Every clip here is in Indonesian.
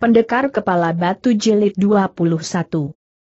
Pendekar Kepala Batu Jilid 21.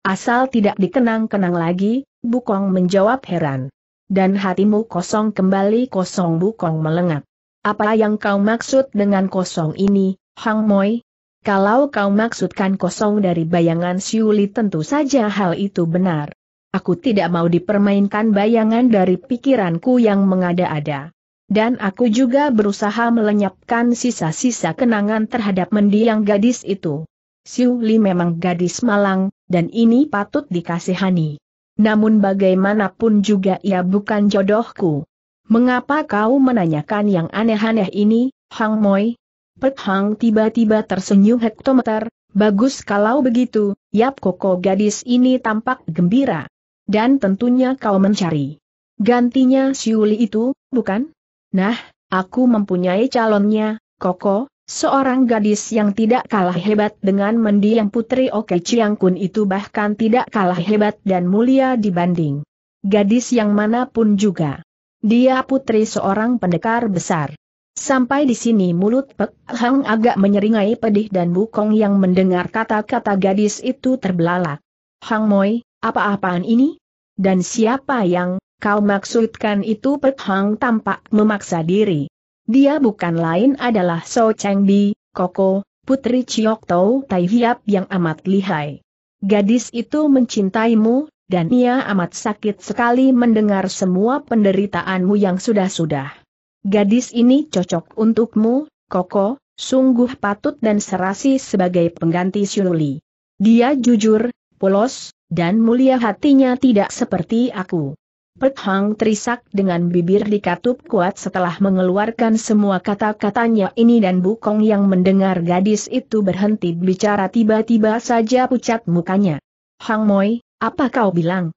Asal tidak dikenang-kenang lagi, Bukong menjawab heran. Dan hatimu kosong kembali kosong Bukong melengap. Apa yang kau maksud dengan kosong ini, Hang Moi? Kalau kau maksudkan kosong dari bayangan Siuli tentu saja hal itu benar. Aku tidak mau dipermainkan bayangan dari pikiranku yang mengada-ada. Dan aku juga berusaha melenyapkan sisa-sisa kenangan terhadap mendiang gadis itu. Siu Li memang gadis malang, dan ini patut dikasihani. Namun bagaimanapun juga ia bukan jodohku. Mengapa kau menanyakan yang aneh-aneh ini, Hang Moi? Pek Hang tiba-tiba tersenyum hektometer, bagus kalau begitu, Yap Koko gadis ini tampak gembira. Dan tentunya kau mencari. Gantinya Siuli itu, bukan? Nah, aku mempunyai calonnya, Koko, seorang gadis yang tidak kalah hebat dengan mendiang putri Oke Chiang Kun itu bahkan tidak kalah hebat dan mulia dibanding gadis yang manapun juga. Dia putri seorang pendekar besar. Sampai di sini mulut Pek Hang agak menyeringai pedih dan Bukong yang mendengar kata-kata gadis itu terbelalak. Hang Moi, apa-apaan ini? Dan siapa yang Kau maksudkan itu Pek Hang tampak memaksa diri. Dia bukan lain adalah So Cheng Bi, Koko, putri Chiok Tau Tai Hiap yang amat lihai. Gadis itu mencintaimu, dan ia amat sakit sekali mendengar semua penderitaanmu yang sudah-sudah. Gadis ini cocok untukmu, Koko, sungguh patut dan serasi sebagai pengganti Siuli. Dia jujur, polos, dan mulia hatinya tidak seperti aku. Pek Hang terisak dengan bibir dikatup kuat setelah mengeluarkan semua kata-katanya ini dan Bukong yang mendengar gadis itu berhenti bicara tiba-tiba saja pucat mukanya. Hang Moi, apa kau bilang?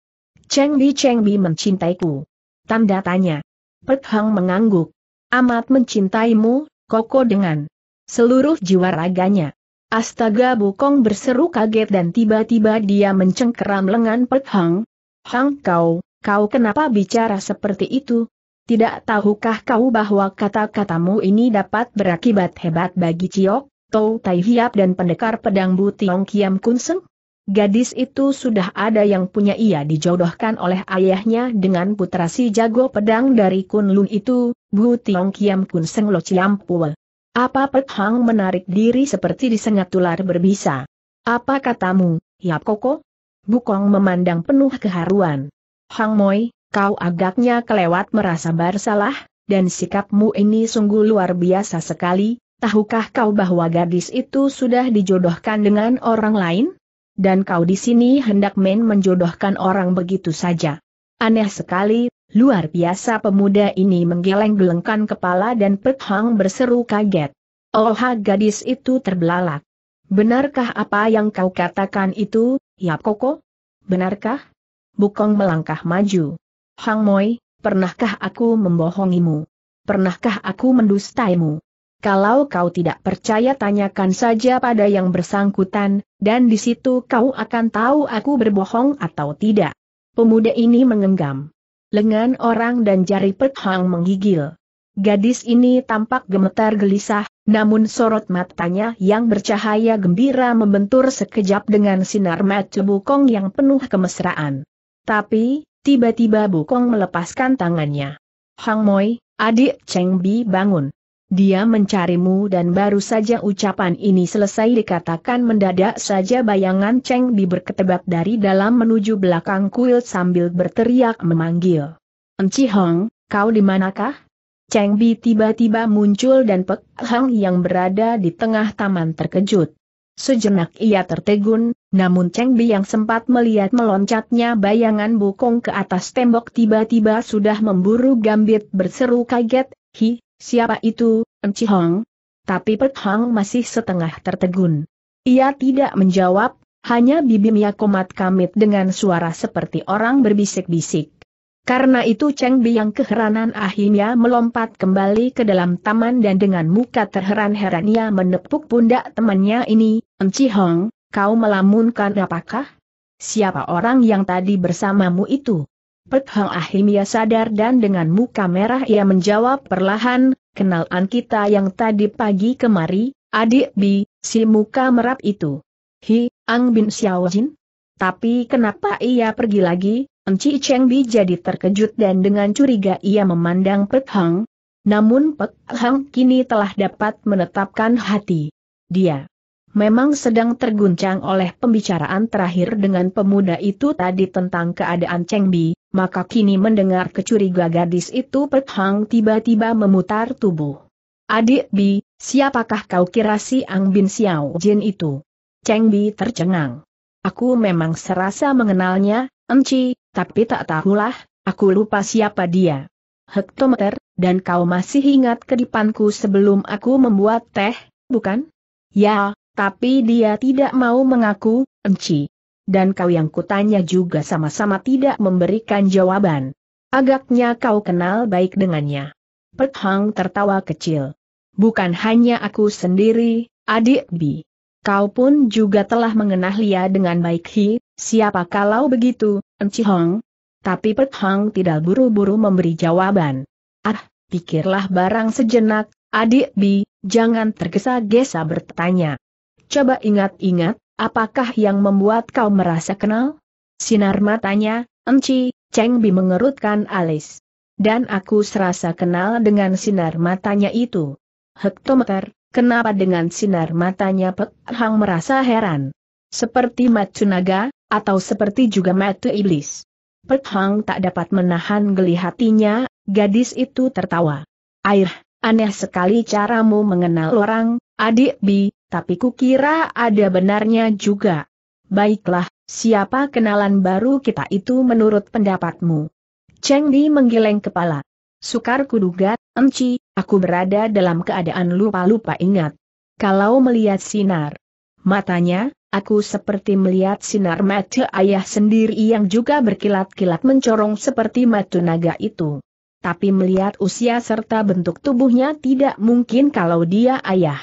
Cheng Bi Cheng Bi mencintaiku. Tanda tanya. Pek Hang mengangguk. Amat mencintaimu, koko dengan seluruh jiwa raganya. Astaga Bukong berseru kaget dan tiba-tiba dia mencengkeram lengan Pek Hang. Hang kau, Kau kenapa bicara seperti itu? Tidak tahukah kau bahwa kata-katamu ini dapat berakibat hebat bagi Ciok, Tou Tai Hiap dan pendekar pedang Bu Tiong Kiam Kun Seng? Gadis itu sudah ada yang punya ia dijodohkan oleh ayahnya dengan putra si jago pedang dari Kunlun itu, Bu Tiong Kiam Kun Seng Lo Chiam Pul. Apa Pet Hang menarik diri seperti disengat ular berbisa? Apa katamu, Hiap Koko? Bukong memandang penuh keharuan. Hang Moi, kau agaknya kelewat merasa bersalah, dan sikapmu ini sungguh luar biasa sekali, tahukah kau bahwa gadis itu sudah dijodohkan dengan orang lain? Dan kau di sini hendak main menjodohkan orang begitu saja. Aneh sekali, luar biasa pemuda ini menggeleng-gelengkan kepala dan Pek Hang berseru kaget. Oh gadis itu terbelalak. Benarkah apa yang kau katakan itu, Yap Koko? Benarkah? Bukong melangkah maju. Hang Moi, pernahkah aku membohongimu? Pernahkah aku mendustaimu? Kalau kau tidak percaya tanyakan saja pada yang bersangkutan, dan di situ kau akan tahu aku berbohong atau tidak. Pemuda ini mengenggam. Lengan orang dan jari Pek menggigil. Gadis ini tampak gemetar gelisah, namun sorot matanya yang bercahaya gembira membentur sekejap dengan sinar mata Bukong yang penuh kemesraan. Tapi, tiba-tiba Bukong melepaskan tangannya. Hang Moi, adik Cheng Bi bangun. Dia mencarimu dan baru saja ucapan ini selesai dikatakan mendadak saja bayangan Cheng Bi berketebak dari dalam menuju belakang kuil sambil berteriak memanggil. Enci Hong, kau di manakah? Cheng Bi tiba-tiba muncul dan Pek Hang yang berada di tengah taman terkejut. Sejenak ia tertegun, namun Cheng Bi yang sempat melihat meloncatnya bayangan bukong ke atas tembok tiba-tiba sudah memburu gambit berseru kaget, Hi, siapa itu, Enci Hong? Tapi Pek Hong masih setengah tertegun. Ia tidak menjawab, hanya bibirnya komat kamit dengan suara seperti orang berbisik-bisik. Karena itu Cheng Bi yang keheranan akhirnya melompat kembali ke dalam taman dan dengan muka terheran-heran ia menepuk pundak temannya ini, Enci Hong, Kau melamunkan apakah? Siapa orang yang tadi bersamamu itu? Pek Hang Ahimya sadar dan dengan muka merah ia menjawab perlahan, kenalan kita yang tadi pagi kemari, adik bi, si muka merap itu. Hi, Ang Bin Xiaojin? Tapi kenapa ia pergi lagi? Enci Cheng Bi jadi terkejut dan dengan curiga ia memandang Pek Hang. Namun Pek Hang kini telah dapat menetapkan hati. Dia memang sedang terguncang oleh pembicaraan terakhir dengan pemuda itu tadi tentang keadaan Cheng Bi, maka kini mendengar kecuriga gadis itu Pek Hang tiba-tiba memutar tubuh. Adik Bi, siapakah kau kira si Ang Bin Xiao Jin itu? Cheng Bi tercengang. Aku memang serasa mengenalnya, Enci, tapi tak tahulah, aku lupa siapa dia. Hektometer, dan kau masih ingat kedipanku sebelum aku membuat teh, bukan? Ya, tapi dia tidak mau mengaku, Enci. Dan kau yang kutanya juga sama-sama tidak memberikan jawaban. Agaknya kau kenal baik dengannya. Pet Hang tertawa kecil. Bukan hanya aku sendiri, adik Bi. Kau pun juga telah mengenal Lia dengan baik Hi, siapa kalau begitu, Enci Hong? Tapi Pet Hang tidak buru-buru memberi jawaban. Ah, pikirlah barang sejenak, adik Bi, jangan tergesa-gesa bertanya. Coba ingat-ingat, apakah yang membuat kau merasa kenal? Sinar matanya, enci, Cheng Bi mengerutkan alis. Dan aku serasa kenal dengan sinar matanya itu. Hektometer, kenapa dengan sinar matanya Pek Hang merasa heran? Seperti naga, atau seperti juga Matu Iblis. Pek Hang tak dapat menahan geli hatinya, gadis itu tertawa. Air, aneh sekali caramu mengenal orang, adik Bi, tapi kukira ada benarnya juga. Baiklah, siapa kenalan baru kita itu menurut pendapatmu? Cheng Di menggeleng kepala. Sukar kuduga, Enci, aku berada dalam keadaan lupa-lupa ingat. Kalau melihat sinar matanya, aku seperti melihat sinar mata ayah sendiri yang juga berkilat-kilat mencorong seperti mata naga itu. Tapi melihat usia serta bentuk tubuhnya tidak mungkin kalau dia ayah.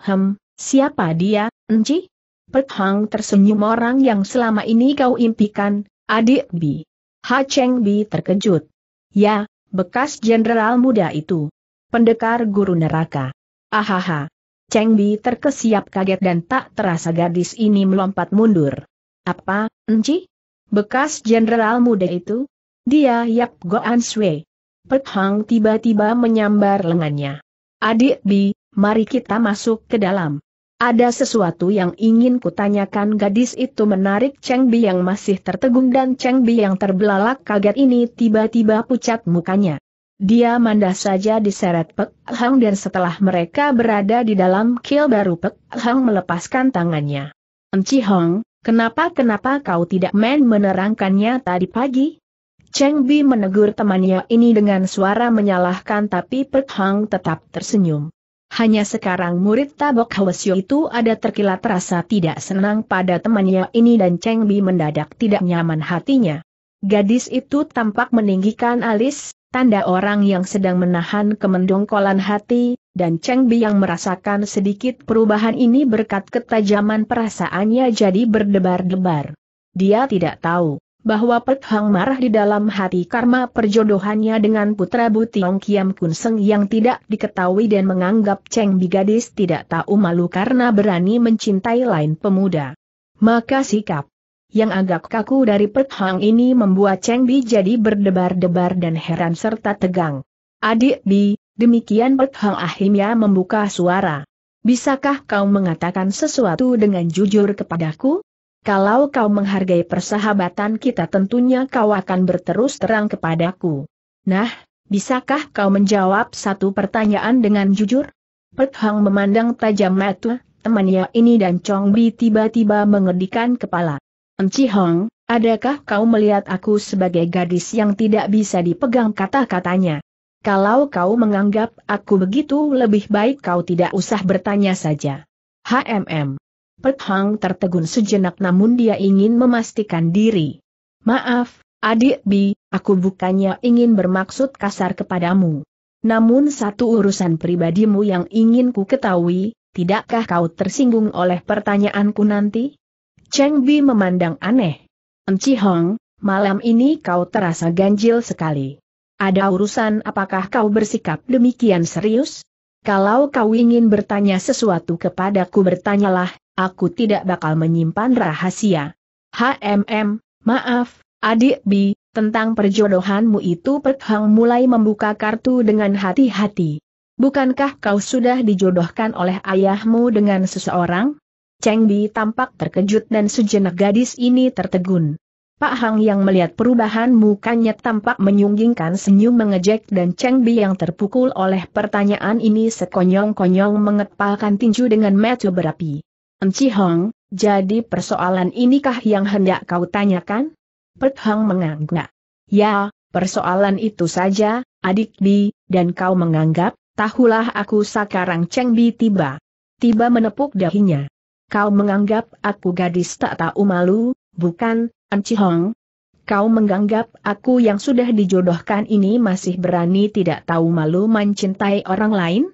Hem, Siapa dia, Enci? Pek Hang tersenyum orang yang selama ini kau impikan, adik Bi. Ha Cheng Bi terkejut. Ya, bekas jenderal muda itu. Pendekar guru neraka. Ahaha. Cheng Bi terkesiap kaget dan tak terasa gadis ini melompat mundur. Apa, Enci? Bekas jenderal muda itu? Dia Yap Goan Sui. Pek Hang tiba-tiba menyambar lengannya. Adik Bi, mari kita masuk ke dalam. Ada sesuatu yang ingin kutanyakan gadis itu menarik Cheng Bi yang masih tertegun dan Cheng Bi yang terbelalak kaget ini tiba-tiba pucat mukanya. Dia mandah saja diseret Pek Hang dan setelah mereka berada di dalam kil baru Pek Hang melepaskan tangannya. Enci Hong, kenapa-kenapa kau tidak main menerangkannya tadi pagi? Cheng Bi menegur temannya ini dengan suara menyalahkan tapi Pek Hang tetap tersenyum. Hanya sekarang murid Tabok Hwasyo itu ada terkilat rasa tidak senang pada temannya ini dan Cheng Bi mendadak tidak nyaman hatinya. Gadis itu tampak meninggikan alis, tanda orang yang sedang menahan kemendongkolan hati, dan Cheng Bi yang merasakan sedikit perubahan ini berkat ketajaman perasaannya jadi berdebar-debar. Dia tidak tahu bahwa Pek Hang marah di dalam hati karma perjodohannya dengan putra Butiong Kiam Kun Seng yang tidak diketahui dan menganggap Cheng Bi gadis tidak tahu malu karena berani mencintai lain pemuda. Maka sikap yang agak kaku dari Pek Hang ini membuat Cheng Bi jadi berdebar-debar dan heran serta tegang. Adik Bi, demikian Pek Hang akhirnya membuka suara. Bisakah kau mengatakan sesuatu dengan jujur kepadaku? Kalau kau menghargai persahabatan kita tentunya kau akan berterus terang kepadaku. Nah, bisakah kau menjawab satu pertanyaan dengan jujur? Pet Hang memandang tajam mata, temannya ini dan Chong Bi tiba-tiba mengedikan kepala. Enci Hong, adakah kau melihat aku sebagai gadis yang tidak bisa dipegang kata-katanya? Kalau kau menganggap aku begitu lebih baik kau tidak usah bertanya saja. HMM Pet Hang tertegun sejenak namun dia ingin memastikan diri. Maaf, adik Bi, aku bukannya ingin bermaksud kasar kepadamu. Namun satu urusan pribadimu yang ingin ku ketahui, tidakkah kau tersinggung oleh pertanyaanku nanti? Cheng Bi memandang aneh. Enci Hong, malam ini kau terasa ganjil sekali. Ada urusan apakah kau bersikap demikian serius? Kalau kau ingin bertanya sesuatu kepadaku bertanyalah, aku tidak bakal menyimpan rahasia. HMM, maaf, adik Bi, tentang perjodohanmu itu Hang mulai membuka kartu dengan hati-hati. Bukankah kau sudah dijodohkan oleh ayahmu dengan seseorang? Cheng Bi tampak terkejut dan sejenak gadis ini tertegun. Pak Hang yang melihat perubahan mukanya tampak menyunggingkan senyum mengejek dan Cheng Bi yang terpukul oleh pertanyaan ini sekonyong-konyong mengepalkan tinju dengan metu berapi. Enci Hong, jadi persoalan inikah yang hendak kau tanyakan? Pek Hang mengangguk. Ya, persoalan itu saja, adik Bi, dan kau menganggap, tahulah aku sekarang Cheng Bi tiba. Tiba menepuk dahinya. Kau menganggap aku gadis tak tahu malu, bukan, Enci Hong? Kau menganggap aku yang sudah dijodohkan ini masih berani tidak tahu malu mencintai orang lain?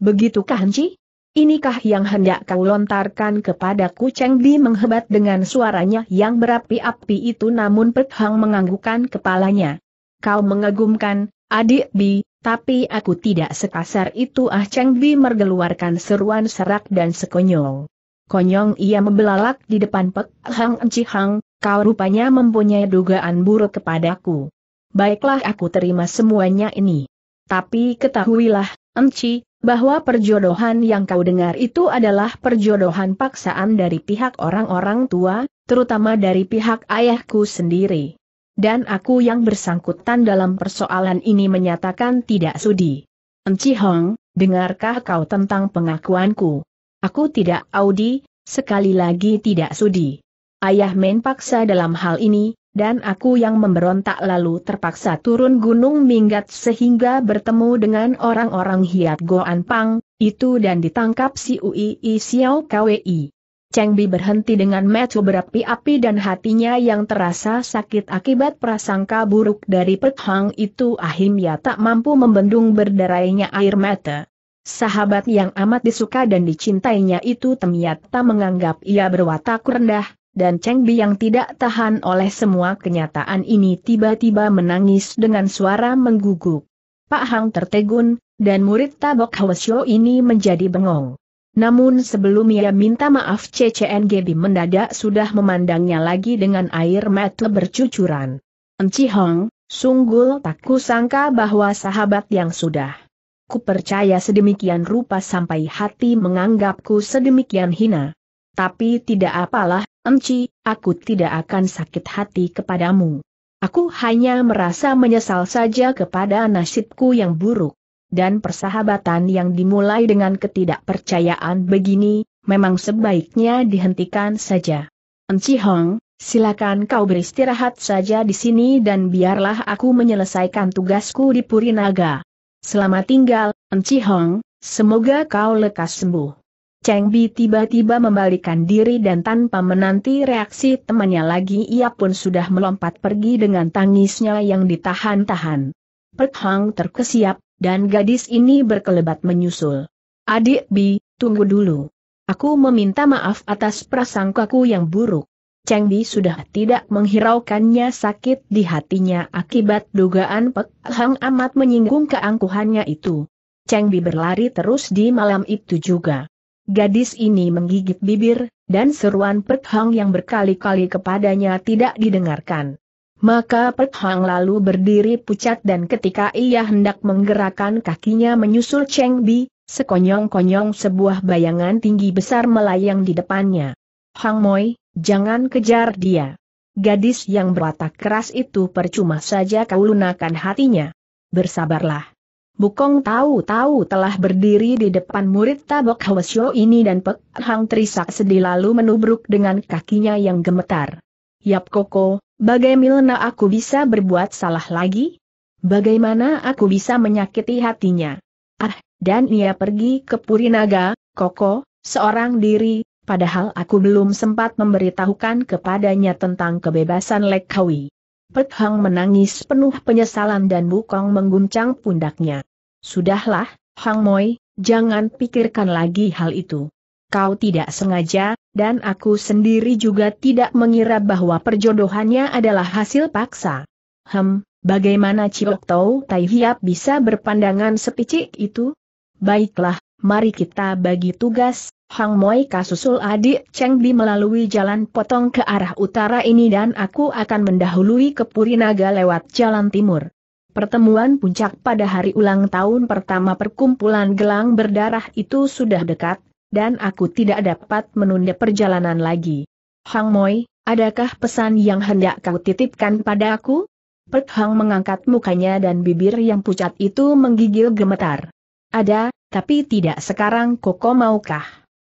Begitukah Enci? Inikah yang hendak kau lontarkan kepadaku Cheng Di menghebat dengan suaranya yang berapi-api itu namun Pek Hang menganggukkan kepalanya. Kau mengagumkan, adik Bi, tapi aku tidak sekasar itu ah Cheng Bi mergeluarkan seruan serak dan sekonyol. Konyong ia membelalak di depan Pek Hang Enci Hang, kau rupanya mempunyai dugaan buruk kepadaku. Baiklah aku terima semuanya ini. Tapi ketahuilah, Enci, bahwa perjodohan yang kau dengar itu adalah perjodohan paksaan dari pihak orang-orang tua, terutama dari pihak ayahku sendiri. Dan aku yang bersangkutan dalam persoalan ini menyatakan tidak sudi. Enci Hong, dengarkah kau tentang pengakuanku? Aku tidak audi, sekali lagi tidak sudi. Ayah main paksa dalam hal ini, dan aku yang memberontak lalu terpaksa turun gunung minggat sehingga bertemu dengan orang-orang hiat Goan Pang, itu dan ditangkap si Ui Xiao Kwi. Cheng Bi berhenti dengan metu berapi-api dan hatinya yang terasa sakit akibat prasangka buruk dari Pek Hang itu ahimya tak mampu membendung berderainya air mata. Sahabat yang amat disuka dan dicintainya itu temiat tak menganggap ia berwatak rendah, dan Cheng Bi yang tidak tahan oleh semua kenyataan ini tiba-tiba menangis dengan suara mengguguk. Pak Hang tertegun, dan murid tabok Hwasyo ini menjadi bengong. Namun sebelum ia minta maaf Bi mendadak sudah memandangnya lagi dengan air mata bercucuran. Enci Hong, sungguh tak kusangka bahwa sahabat yang sudah ku percaya sedemikian rupa sampai hati menganggapku sedemikian hina. Tapi tidak apalah, Enci, aku tidak akan sakit hati kepadamu. Aku hanya merasa menyesal saja kepada nasibku yang buruk. Dan persahabatan yang dimulai dengan ketidakpercayaan begini, memang sebaiknya dihentikan saja. Enci Hong, silakan kau beristirahat saja di sini dan biarlah aku menyelesaikan tugasku di Purinaga. Selamat tinggal, Enci Hong, semoga kau lekas sembuh. Cheng Bi tiba-tiba membalikan diri dan tanpa menanti reaksi temannya lagi ia pun sudah melompat pergi dengan tangisnya yang ditahan-tahan. Perk Hang terkesiap, dan gadis ini berkelebat menyusul. Adik Bi, tunggu dulu. Aku meminta maaf atas prasangkaku yang buruk. Cheng Bi sudah tidak menghiraukannya sakit di hatinya akibat dugaan Pek Hang amat menyinggung keangkuhannya itu. Cheng Bi berlari terus di malam itu juga. Gadis ini menggigit bibir, dan seruan Pek Hang yang berkali-kali kepadanya tidak didengarkan. Maka Pek Hang lalu berdiri pucat dan ketika ia hendak menggerakkan kakinya menyusul Cheng Bi, sekonyong-konyong sebuah bayangan tinggi besar melayang di depannya. Hang Moi, jangan kejar dia. Gadis yang berwatak keras itu percuma saja kau lunakan hatinya. Bersabarlah. Bukong tahu-tahu telah berdiri di depan murid tabok Hwasyo ini dan Pek Hang Trisak sedih lalu menubruk dengan kakinya yang gemetar. Yap Koko, bagaimana aku bisa berbuat salah lagi? Bagaimana aku bisa menyakiti hatinya? Ah, dan ia pergi ke Purinaga, Koko, seorang diri, padahal aku belum sempat memberitahukan kepadanya tentang kebebasan Lekawi. Pek Hang menangis penuh penyesalan dan Bukong mengguncang pundaknya. Sudahlah, Hang Moi, jangan pikirkan lagi hal itu. Kau tidak sengaja, dan aku sendiri juga tidak mengira bahwa perjodohannya adalah hasil paksa. Hem, bagaimana Ciok Tau Tai Hiap bisa berpandangan sepicik itu? Baiklah, mari kita bagi tugas, Hang Moi kasusul adik Cheng Bi melalui jalan potong ke arah utara ini dan aku akan mendahului ke Purinaga lewat jalan timur. Pertemuan puncak pada hari ulang tahun pertama perkumpulan gelang berdarah itu sudah dekat, dan aku tidak dapat menunda perjalanan lagi. Hang Moi, adakah pesan yang hendak kau titipkan pada aku? Pek Hang mengangkat mukanya dan bibir yang pucat itu menggigil gemetar. Ada, tapi tidak sekarang Koko maukah?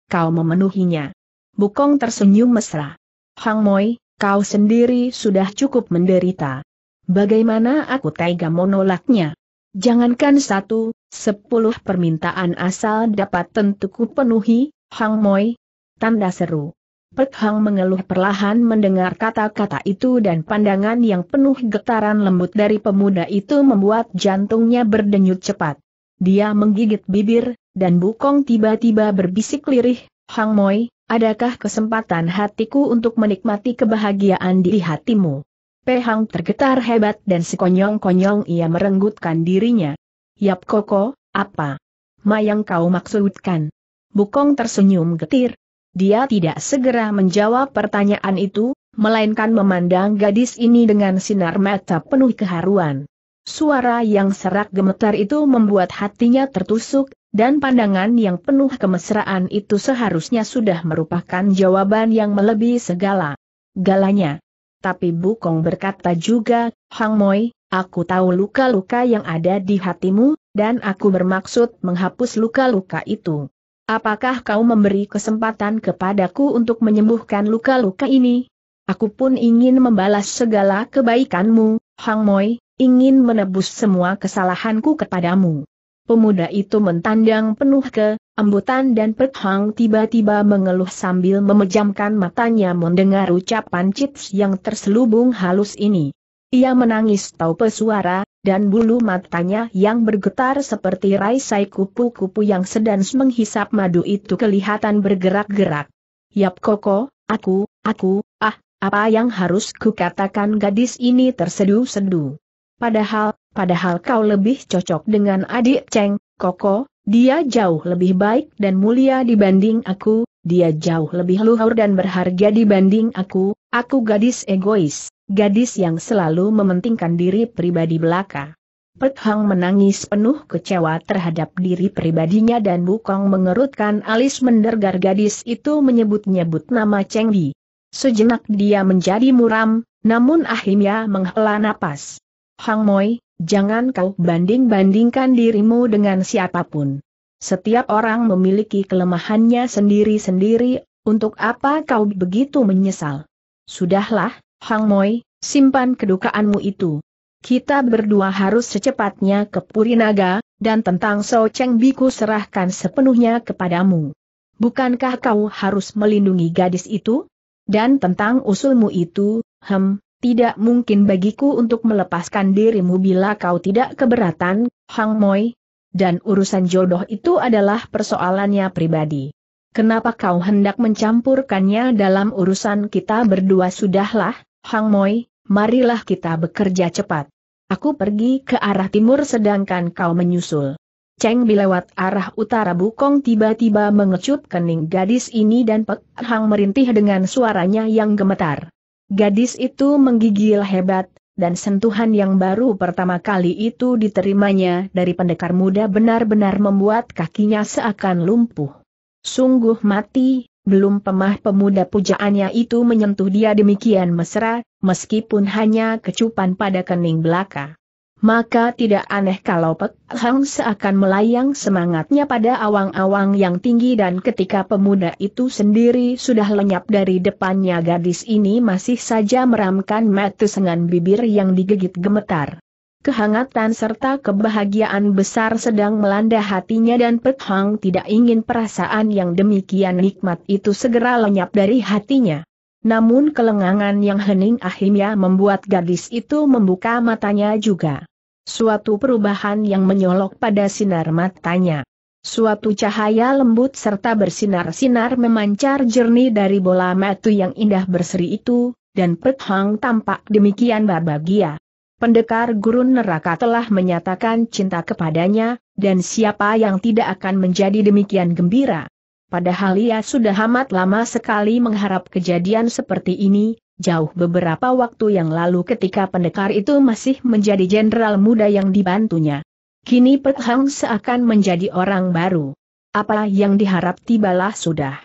Kau memenuhinya. Bukong tersenyum mesra. Hang Moi, kau sendiri sudah cukup menderita. Bagaimana aku tega menolaknya? Jangankan satu, sepuluh permintaan asal dapat tentu ku penuhi, Hang Moi. Tanda seru. Pek Hang mengeluh perlahan mendengar kata-kata itu dan pandangan yang penuh getaran lembut dari pemuda itu membuat jantungnya berdenyut cepat. Dia menggigit bibir, dan Bukong tiba-tiba berbisik lirih, Hang Moi, adakah kesempatan hatiku untuk menikmati kebahagiaan di hatimu? Pehang tergetar hebat dan sekonyong-konyong ia merenggutkan dirinya. Yap Koko, apa? Ma yang kau maksudkan? Bukong tersenyum getir. Dia tidak segera menjawab pertanyaan itu, melainkan memandang gadis ini dengan sinar mata penuh keharuan. Suara yang serak gemetar itu membuat hatinya tertusuk, dan pandangan yang penuh kemesraan itu seharusnya sudah merupakan jawaban yang melebihi segala galanya. Tapi Bukong berkata juga, Hang Moi, aku tahu luka-luka yang ada di hatimu, dan aku bermaksud menghapus luka-luka itu. Apakah kau memberi kesempatan kepadaku untuk menyembuhkan luka-luka ini? Aku pun ingin membalas segala kebaikanmu, Hang Moi, ingin menebus semua kesalahanku kepadamu. Pemuda itu mentandang penuh ke, embutan dan Pek tiba-tiba mengeluh sambil memejamkan matanya mendengar ucapan Chips yang terselubung halus ini. Ia menangis tahu pesuara, dan bulu matanya yang bergetar seperti raisai kupu-kupu yang sedang menghisap madu itu kelihatan bergerak-gerak. Yap koko, aku, aku, ah, apa yang harus kukatakan gadis ini terseduh-seduh. Padahal, padahal kau lebih cocok dengan adik Cheng, Koko, dia jauh lebih baik dan mulia dibanding aku, dia jauh lebih luhur dan berharga dibanding aku, aku gadis egois, gadis yang selalu mementingkan diri pribadi belaka. Pek Hang menangis penuh kecewa terhadap diri pribadinya dan Bukong mengerutkan alis mendergar gadis itu menyebut-nyebut nama Cheng Li. Sejenak dia menjadi muram, namun akhirnya menghela napas. Hang Moi, jangan kau banding-bandingkan dirimu dengan siapapun. Setiap orang memiliki kelemahannya sendiri-sendiri, untuk apa kau begitu menyesal? Sudahlah, Hang Moi, simpan kedukaanmu itu. Kita berdua harus secepatnya ke Purinaga, dan tentang So Cheng Biku serahkan sepenuhnya kepadamu. Bukankah kau harus melindungi gadis itu? Dan tentang usulmu itu, hem, tidak mungkin bagiku untuk melepaskan dirimu bila kau tidak keberatan, Hang Moi. Dan urusan jodoh itu adalah persoalannya pribadi. Kenapa kau hendak mencampurkannya dalam urusan kita berdua sudahlah, Hang Moi, marilah kita bekerja cepat. Aku pergi ke arah timur sedangkan kau menyusul. Cheng Bi arah utara Bukong tiba-tiba mengecup kening gadis ini dan Pek Hang merintih dengan suaranya yang gemetar. Gadis itu menggigil hebat, dan sentuhan yang baru pertama kali itu diterimanya dari pendekar muda benar-benar membuat kakinya seakan lumpuh. Sungguh mati, belum pemah pemuda pujaannya itu menyentuh dia demikian mesra, meskipun hanya kecupan pada kening belaka maka tidak aneh kalau Pek Hang seakan melayang semangatnya pada awang-awang yang tinggi dan ketika pemuda itu sendiri sudah lenyap dari depannya gadis ini masih saja meramkan mata dengan bibir yang digigit gemetar. Kehangatan serta kebahagiaan besar sedang melanda hatinya dan Pek Hang tidak ingin perasaan yang demikian nikmat itu segera lenyap dari hatinya. Namun kelengangan yang hening akhirnya membuat gadis itu membuka matanya juga. Suatu perubahan yang menyolok pada sinar matanya. Suatu cahaya lembut serta bersinar-sinar memancar jernih dari bola mata yang indah berseri itu, dan Pek tampak demikian berbahagia. Pendekar gurun neraka telah menyatakan cinta kepadanya, dan siapa yang tidak akan menjadi demikian gembira? Padahal ia sudah amat lama sekali mengharap kejadian seperti ini, jauh beberapa waktu yang lalu ketika pendekar itu masih menjadi jenderal muda yang dibantunya. Kini Pek Hang seakan menjadi orang baru. Apa yang diharap tibalah sudah.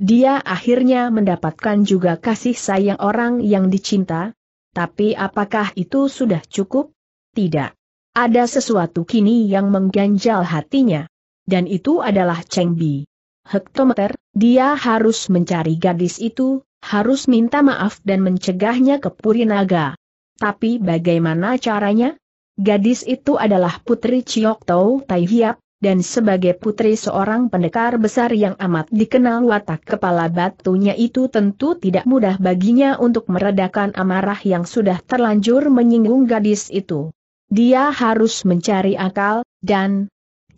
Dia akhirnya mendapatkan juga kasih sayang orang yang dicinta, tapi apakah itu sudah cukup? Tidak. Ada sesuatu kini yang mengganjal hatinya. Dan itu adalah Cheng Bi hektometer, dia harus mencari gadis itu, harus minta maaf dan mencegahnya ke Purinaga. Tapi bagaimana caranya? Gadis itu adalah putri Chiok Tau Tai Hiap, dan sebagai putri seorang pendekar besar yang amat dikenal watak kepala batunya itu tentu tidak mudah baginya untuk meredakan amarah yang sudah terlanjur menyinggung gadis itu. Dia harus mencari akal, dan,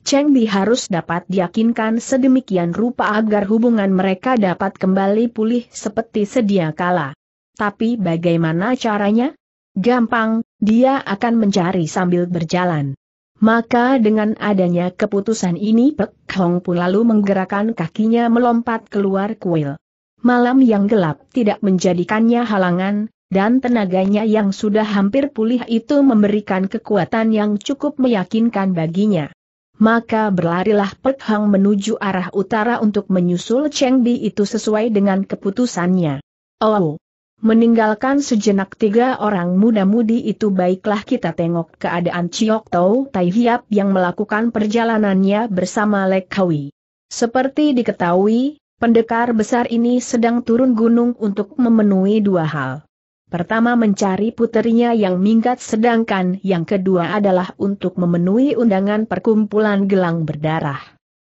Cheng Li harus dapat diyakinkan sedemikian rupa agar hubungan mereka dapat kembali pulih seperti sedia kala. Tapi bagaimana caranya? Gampang, dia akan mencari sambil berjalan. Maka dengan adanya keputusan ini Pek Hong pun lalu menggerakkan kakinya melompat keluar kuil. Malam yang gelap tidak menjadikannya halangan, dan tenaganya yang sudah hampir pulih itu memberikan kekuatan yang cukup meyakinkan baginya maka berlarilah Pek Hang menuju arah utara untuk menyusul Cheng Bi itu sesuai dengan keputusannya. Oh, meninggalkan sejenak tiga orang muda-mudi itu baiklah kita tengok keadaan Chiok Tau Tai Hiap yang melakukan perjalanannya bersama Lek Kawi. Seperti diketahui, pendekar besar ini sedang turun gunung untuk memenuhi dua hal. Pertama mencari puterinya yang minggat sedangkan yang kedua adalah untuk memenuhi undangan perkumpulan gelang berdarah.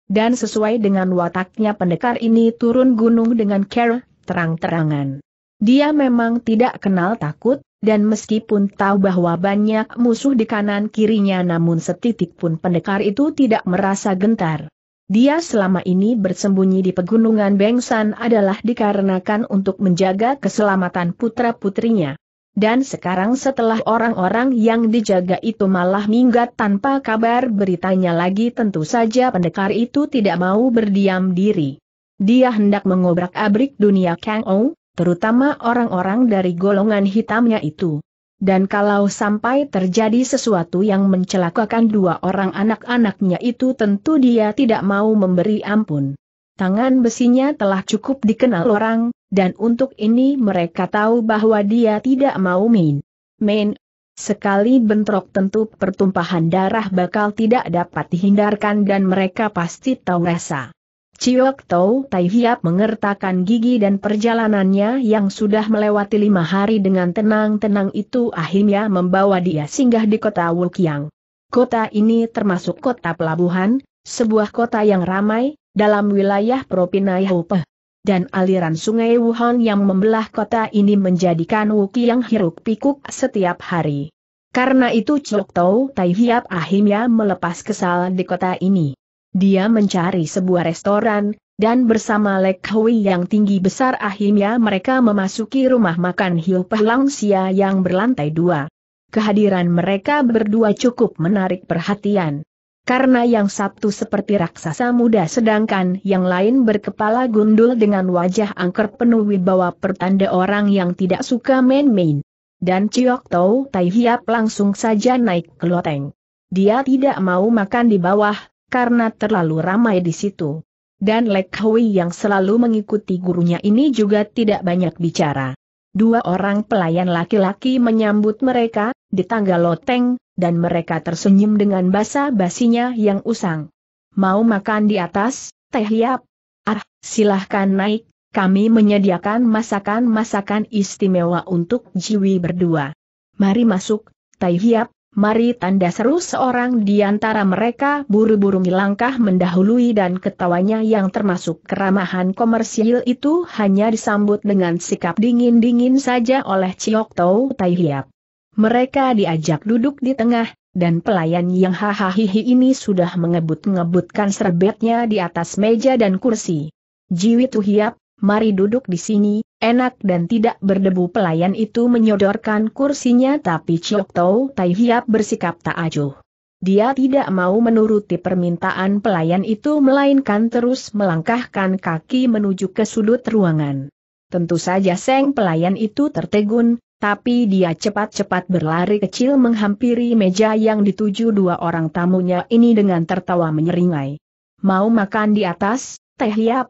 Dan sesuai dengan wataknya pendekar ini turun gunung dengan care, terang-terangan. Dia memang tidak kenal takut, dan meskipun tahu bahwa banyak musuh di kanan kirinya namun setitik pun pendekar itu tidak merasa gentar. Dia selama ini bersembunyi di pegunungan Bengsan adalah dikarenakan untuk menjaga keselamatan putra-putrinya. Dan sekarang setelah orang-orang yang dijaga itu malah minggat tanpa kabar beritanya lagi tentu saja pendekar itu tidak mau berdiam diri. Dia hendak mengobrak-abrik dunia Kang Ou, terutama orang-orang dari golongan hitamnya itu dan kalau sampai terjadi sesuatu yang mencelakakan dua orang anak-anaknya itu tentu dia tidak mau memberi ampun. Tangan besinya telah cukup dikenal orang, dan untuk ini mereka tahu bahwa dia tidak mau main. Main. Sekali bentrok tentu pertumpahan darah bakal tidak dapat dihindarkan dan mereka pasti tahu rasa. Ciok Tau Tai Hiap mengertakkan gigi dan perjalanannya yang sudah melewati lima hari dengan tenang-tenang itu akhirnya membawa dia singgah di kota Wukiang. Kota ini termasuk kota pelabuhan, sebuah kota yang ramai, dalam wilayah Propinai Hupe. Dan aliran sungai Wuhan yang membelah kota ini menjadikan Wukiang hiruk pikuk setiap hari. Karena itu Ciok Tau Tai Hiap akhirnya melepas kesal di kota ini. Dia mencari sebuah restoran, dan bersama Lek Hui yang tinggi besar akhirnya mereka memasuki rumah makan Hiu Sia yang berlantai dua. Kehadiran mereka berdua cukup menarik perhatian. Karena yang satu seperti raksasa muda sedangkan yang lain berkepala gundul dengan wajah angker penuh wibawa pertanda orang yang tidak suka main-main. Dan Ciok Tau Tai Hiap langsung saja naik ke loteng. Dia tidak mau makan di bawah, karena terlalu ramai di situ. Dan Lek Hui yang selalu mengikuti gurunya ini juga tidak banyak bicara. Dua orang pelayan laki-laki menyambut mereka, di tangga loteng, dan mereka tersenyum dengan basa-basinya yang usang. Mau makan di atas, teh yap? Ah, silahkan naik, kami menyediakan masakan-masakan istimewa untuk Jiwi berdua. Mari masuk, Tai Hiap, Mari tanda seru seorang di antara mereka buru-buru melangkah mendahului dan ketawanya yang termasuk keramahan komersil itu hanya disambut dengan sikap dingin-dingin saja oleh Ciok Tau Tai Hiap. Mereka diajak duduk di tengah, dan pelayan yang hahaha ini sudah mengebut-ngebutkan serbetnya di atas meja dan kursi. Jiwi Hiap, mari duduk di sini, enak dan tidak berdebu pelayan itu menyodorkan kursinya tapi Chiok Tau Tai Hiap bersikap tak acuh. Dia tidak mau menuruti permintaan pelayan itu melainkan terus melangkahkan kaki menuju ke sudut ruangan. Tentu saja Seng pelayan itu tertegun, tapi dia cepat-cepat berlari kecil menghampiri meja yang dituju dua orang tamunya ini dengan tertawa menyeringai. Mau makan di atas, Teh Hiap,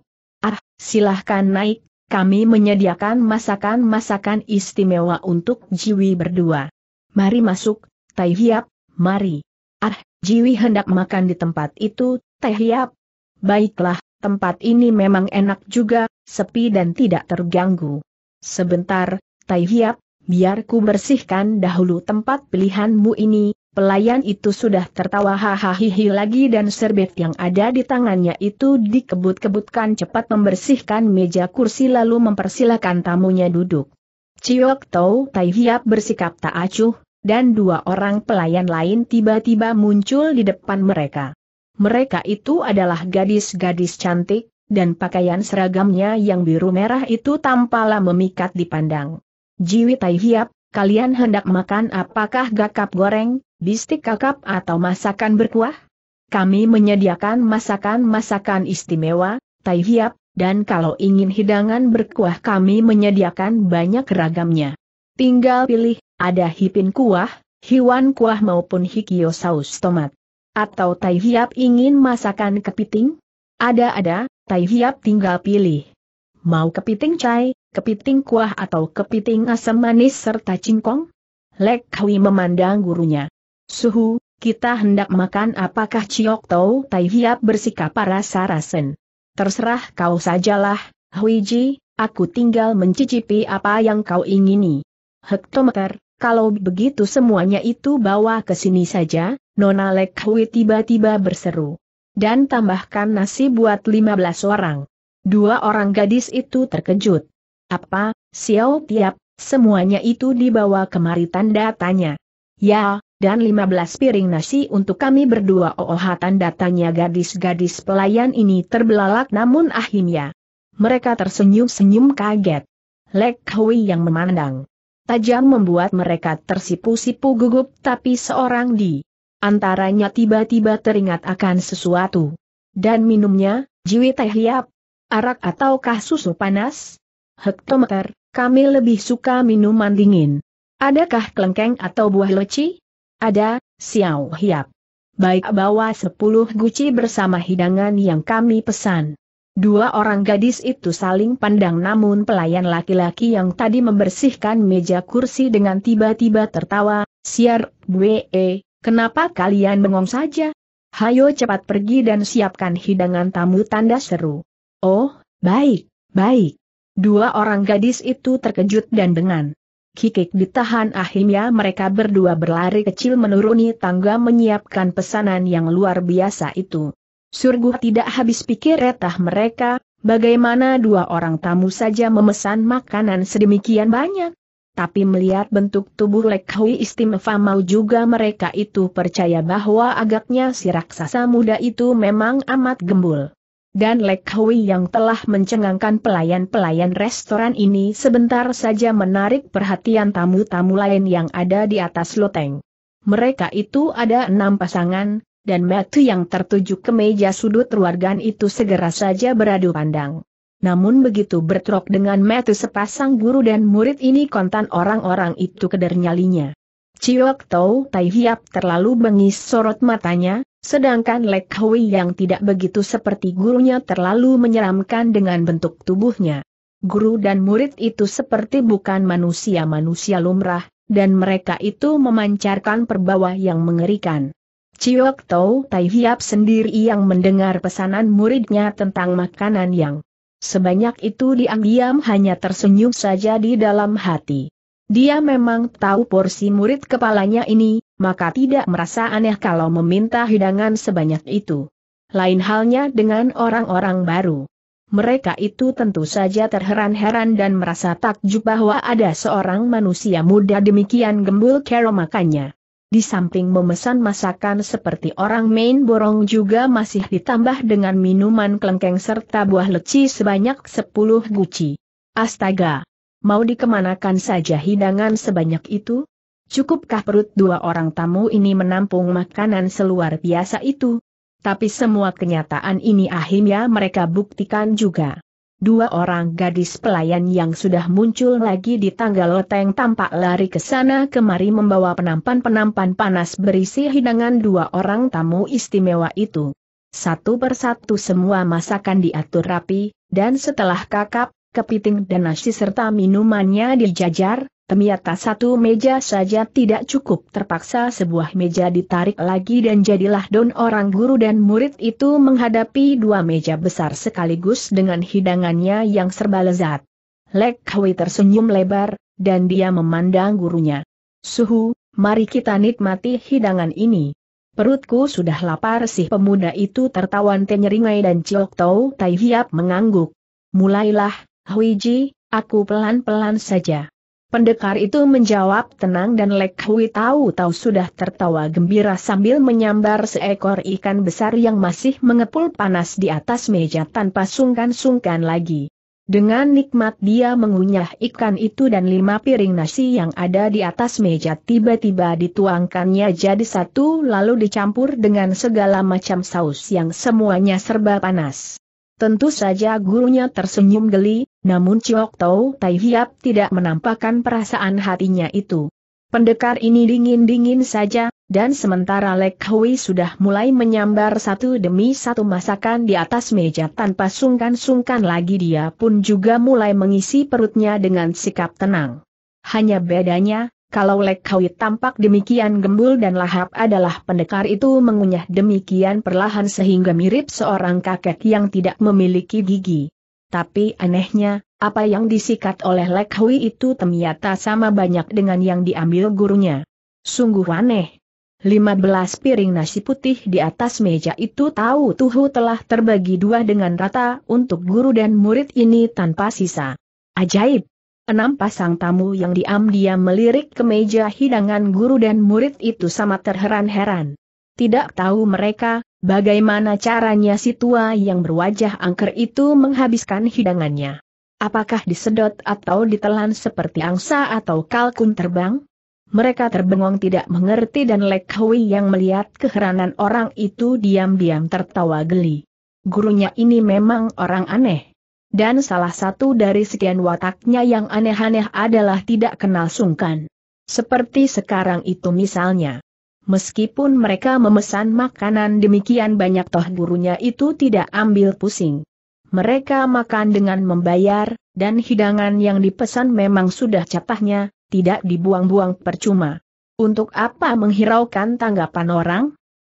silahkan naik, kami menyediakan masakan-masakan istimewa untuk Jiwi berdua. Mari masuk, Tai Hiap, mari. Ah, Jiwi hendak makan di tempat itu, Tai Hiap. Baiklah, tempat ini memang enak juga, sepi dan tidak terganggu. Sebentar, Tai Hiap, biar ku bersihkan dahulu tempat pilihanmu ini, Pelayan itu sudah tertawa hahaha lagi dan serbet yang ada di tangannya itu dikebut-kebutkan cepat membersihkan meja kursi lalu mempersilahkan tamunya duduk. Ciok Tau Tai Hiap bersikap tak acuh, dan dua orang pelayan lain tiba-tiba muncul di depan mereka. Mereka itu adalah gadis-gadis cantik, dan pakaian seragamnya yang biru merah itu tampaklah memikat dipandang. Jiwi Tai Hiap, kalian hendak makan apakah gakap goreng? bistik kakap atau masakan berkuah? Kami menyediakan masakan-masakan istimewa, tai hiap, dan kalau ingin hidangan berkuah kami menyediakan banyak ragamnya. Tinggal pilih, ada hipin kuah, hiwan kuah maupun hikio saus tomat. Atau tai hiap ingin masakan kepiting? Ada-ada, tai hiap tinggal pilih. Mau kepiting cai, kepiting kuah atau kepiting asam manis serta cingkong? Lek Hui memandang gurunya. Suhu, kita hendak makan apakah Ciok Tau Tai Hiap bersikap para sarasen. Terserah kau sajalah, Huiji, aku tinggal mencicipi apa yang kau ingini. Hektometer, kalau begitu semuanya itu bawa ke sini saja, Nona Lek Hui tiba-tiba berseru. Dan tambahkan nasi buat 15 orang. Dua orang gadis itu terkejut. Apa, Xiao Tiap, semuanya itu dibawa kemari tanda tanya. Ya, dan 15 piring nasi untuk kami berdua. Oh, oh tanda tanya gadis-gadis pelayan ini terbelalak namun akhirnya. Mereka tersenyum-senyum kaget. Lek Hui yang memandang. Tajam membuat mereka tersipu-sipu gugup tapi seorang di antaranya tiba-tiba teringat akan sesuatu. Dan minumnya, jiwi teh hiap, arak ataukah susu panas? Hektometer, kami lebih suka minuman dingin. Adakah kelengkeng atau buah leci? Ada, Xiao Hiap. Baik bawa sepuluh guci bersama hidangan yang kami pesan. Dua orang gadis itu saling pandang namun pelayan laki-laki yang tadi membersihkan meja kursi dengan tiba-tiba tertawa, siar, bue, kenapa kalian bengong saja? Hayo cepat pergi dan siapkan hidangan tamu tanda seru. Oh, baik, baik. Dua orang gadis itu terkejut dan dengan Kikik ditahan akhirnya mereka berdua berlari kecil menuruni tangga menyiapkan pesanan yang luar biasa itu. Surgu tidak habis pikir retah mereka, bagaimana dua orang tamu saja memesan makanan sedemikian banyak. Tapi melihat bentuk tubuh Lek istimewa mau juga mereka itu percaya bahwa agaknya si raksasa muda itu memang amat gembul. Dan Lek Hui yang telah mencengangkan pelayan-pelayan restoran ini sebentar saja menarik perhatian tamu-tamu lain yang ada di atas loteng. Mereka itu ada enam pasangan, dan mata yang tertuju ke meja sudut ruangan itu segera saja beradu pandang. Namun begitu bertrok dengan mata sepasang guru dan murid ini kontan orang-orang itu keder nyalinya. Ciok Tau Tai Hiap terlalu bengis sorot matanya, Sedangkan Lek Hui yang tidak begitu seperti gurunya terlalu menyeramkan dengan bentuk tubuhnya. Guru dan murid itu seperti bukan manusia-manusia lumrah, dan mereka itu memancarkan perbawa yang mengerikan. Ciok Tau Tai Hiap sendiri yang mendengar pesanan muridnya tentang makanan yang sebanyak itu diam-diam hanya tersenyum saja di dalam hati. Dia memang tahu porsi murid kepalanya ini, maka tidak merasa aneh kalau meminta hidangan sebanyak itu. Lain halnya dengan orang-orang baru. Mereka itu tentu saja terheran-heran dan merasa takjub bahwa ada seorang manusia muda demikian gembul kero makannya. Di samping memesan masakan seperti orang main borong juga masih ditambah dengan minuman kelengkeng serta buah leci sebanyak 10 guci. Astaga! Mau dikemanakan saja hidangan sebanyak itu? cukupkah perut dua orang tamu ini menampung makanan seluar biasa itu? Tapi semua kenyataan ini akhirnya mereka buktikan juga. Dua orang gadis pelayan yang sudah muncul lagi di tangga loteng tampak lari ke sana kemari membawa penampan-penampan panas berisi hidangan dua orang tamu istimewa itu. Satu persatu semua masakan diatur rapi, dan setelah kakap, kepiting dan nasi serta minumannya dijajar, Ternyata satu meja saja tidak cukup terpaksa sebuah meja ditarik lagi dan jadilah don orang guru dan murid itu menghadapi dua meja besar sekaligus dengan hidangannya yang serba lezat. Lek Hui tersenyum lebar, dan dia memandang gurunya. Suhu, mari kita nikmati hidangan ini. Perutku sudah lapar si pemuda itu tertawan tenyeringai dan Ciok Tau Tai Hiap mengangguk. Mulailah, Hui Ji, aku pelan-pelan saja. Pendekar itu menjawab tenang dan Lek Hui tahu-tahu sudah tertawa gembira sambil menyambar seekor ikan besar yang masih mengepul panas di atas meja tanpa sungkan-sungkan lagi. Dengan nikmat dia mengunyah ikan itu dan lima piring nasi yang ada di atas meja tiba-tiba dituangkannya jadi satu lalu dicampur dengan segala macam saus yang semuanya serba panas. Tentu saja gurunya tersenyum geli, namun Chiok Tau Tai Hiap tidak menampakkan perasaan hatinya itu. Pendekar ini dingin-dingin saja, dan sementara Lek Hui sudah mulai menyambar satu demi satu masakan di atas meja tanpa sungkan-sungkan lagi dia pun juga mulai mengisi perutnya dengan sikap tenang. Hanya bedanya, kalau Lek Hui tampak demikian gembul dan lahap adalah pendekar itu mengunyah demikian perlahan sehingga mirip seorang kakek yang tidak memiliki gigi. Tapi anehnya, apa yang disikat oleh Lek Hui itu ternyata sama banyak dengan yang diambil gurunya. Sungguh aneh. 15 piring nasi putih di atas meja itu tahu Tuhu telah terbagi dua dengan rata untuk guru dan murid ini tanpa sisa. Ajaib! Enam pasang tamu yang diam-diam melirik ke meja hidangan guru dan murid itu sama terheran-heran. Tidak tahu mereka, bagaimana caranya si tua yang berwajah angker itu menghabiskan hidangannya. Apakah disedot atau ditelan seperti angsa atau kalkun terbang? Mereka terbengong tidak mengerti dan Lek yang melihat keheranan orang itu diam-diam tertawa geli. Gurunya ini memang orang aneh. Dan salah satu dari sekian wataknya yang aneh-aneh adalah tidak kenal sungkan. Seperti sekarang itu misalnya meskipun mereka memesan makanan demikian banyak toh gurunya itu tidak ambil pusing. Mereka makan dengan membayar, dan hidangan yang dipesan memang sudah capahnya, tidak dibuang-buang percuma. Untuk apa menghiraukan tanggapan orang?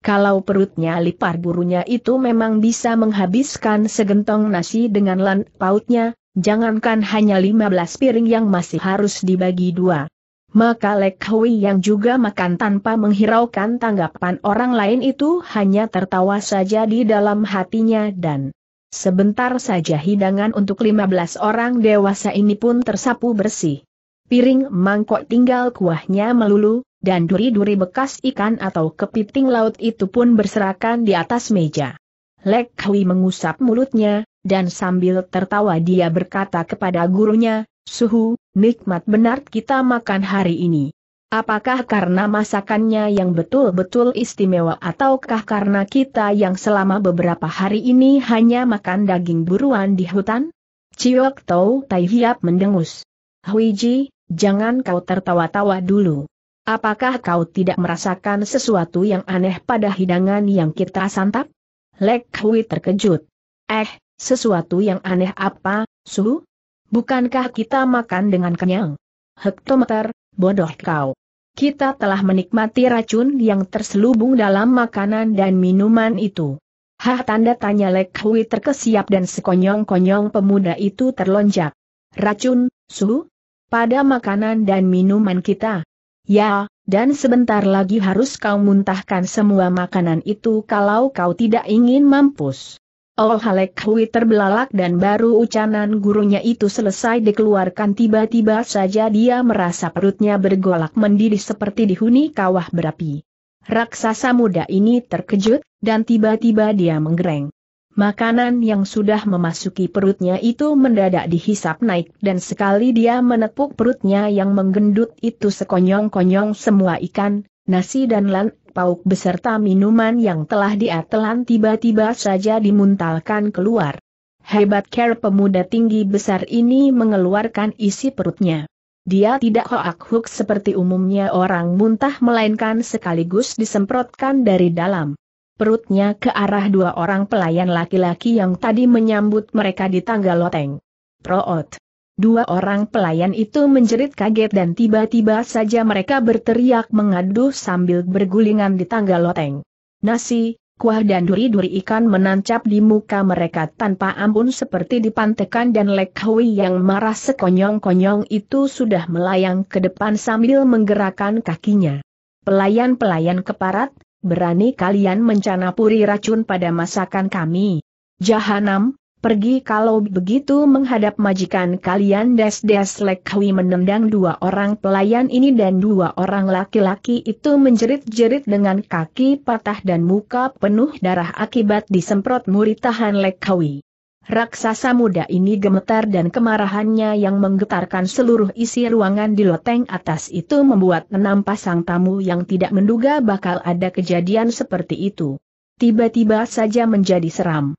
Kalau perutnya lipar gurunya itu memang bisa menghabiskan segentong nasi dengan lan pautnya, jangankan hanya 15 piring yang masih harus dibagi dua maka Lek Hui yang juga makan tanpa menghiraukan tanggapan orang lain itu hanya tertawa saja di dalam hatinya dan sebentar saja hidangan untuk 15 orang dewasa ini pun tersapu bersih. Piring mangkok tinggal kuahnya melulu, dan duri-duri bekas ikan atau kepiting laut itu pun berserakan di atas meja. Lek Hui mengusap mulutnya, dan sambil tertawa dia berkata kepada gurunya, Suhu, nikmat benar kita makan hari ini. Apakah karena masakannya yang betul-betul istimewa ataukah karena kita yang selama beberapa hari ini hanya makan daging buruan di hutan? Ciok Tau Tai Hiap mendengus. Huiji, jangan kau tertawa-tawa dulu. Apakah kau tidak merasakan sesuatu yang aneh pada hidangan yang kita santap? Lek Hui terkejut. Eh, sesuatu yang aneh apa, Su? Bukankah kita makan dengan kenyang? Hektometer, bodoh kau. Kita telah menikmati racun yang terselubung dalam makanan dan minuman itu. Hah tanda tanya Lek Hui terkesiap dan sekonyong-konyong pemuda itu terlonjak. Racun, suhu? Pada makanan dan minuman kita. Ya, dan sebentar lagi harus kau muntahkan semua makanan itu kalau kau tidak ingin mampus. Oh Halek Hui terbelalak dan baru ucanan gurunya itu selesai dikeluarkan tiba-tiba saja dia merasa perutnya bergolak mendidih seperti dihuni kawah berapi. Raksasa muda ini terkejut, dan tiba-tiba dia menggereng. Makanan yang sudah memasuki perutnya itu mendadak dihisap naik dan sekali dia menepuk perutnya yang menggendut itu sekonyong-konyong semua ikan, nasi dan lan pauk beserta minuman yang telah dia telan tiba-tiba saja dimuntalkan keluar. Hebat care pemuda tinggi besar ini mengeluarkan isi perutnya. Dia tidak hoak-huk seperti umumnya orang muntah melainkan sekaligus disemprotkan dari dalam perutnya ke arah dua orang pelayan laki-laki yang tadi menyambut mereka di tangga loteng. Proot. Dua orang pelayan itu menjerit kaget dan tiba-tiba saja mereka berteriak mengadu sambil bergulingan di tangga loteng. Nasi, kuah dan duri-duri ikan menancap di muka mereka tanpa ampun seperti dipantekan dan Lek yang marah sekonyong-konyong itu sudah melayang ke depan sambil menggerakkan kakinya. Pelayan-pelayan keparat, berani kalian mencanapuri racun pada masakan kami. Jahanam, Pergi kalau begitu menghadap majikan kalian Des Des Lekwi menendang dua orang pelayan ini dan dua orang laki-laki itu menjerit-jerit dengan kaki patah dan muka penuh darah akibat disemprot murid tahan Lekwi. Raksasa muda ini gemetar dan kemarahannya yang menggetarkan seluruh isi ruangan di loteng atas itu membuat enam pasang tamu yang tidak menduga bakal ada kejadian seperti itu. Tiba-tiba saja menjadi seram.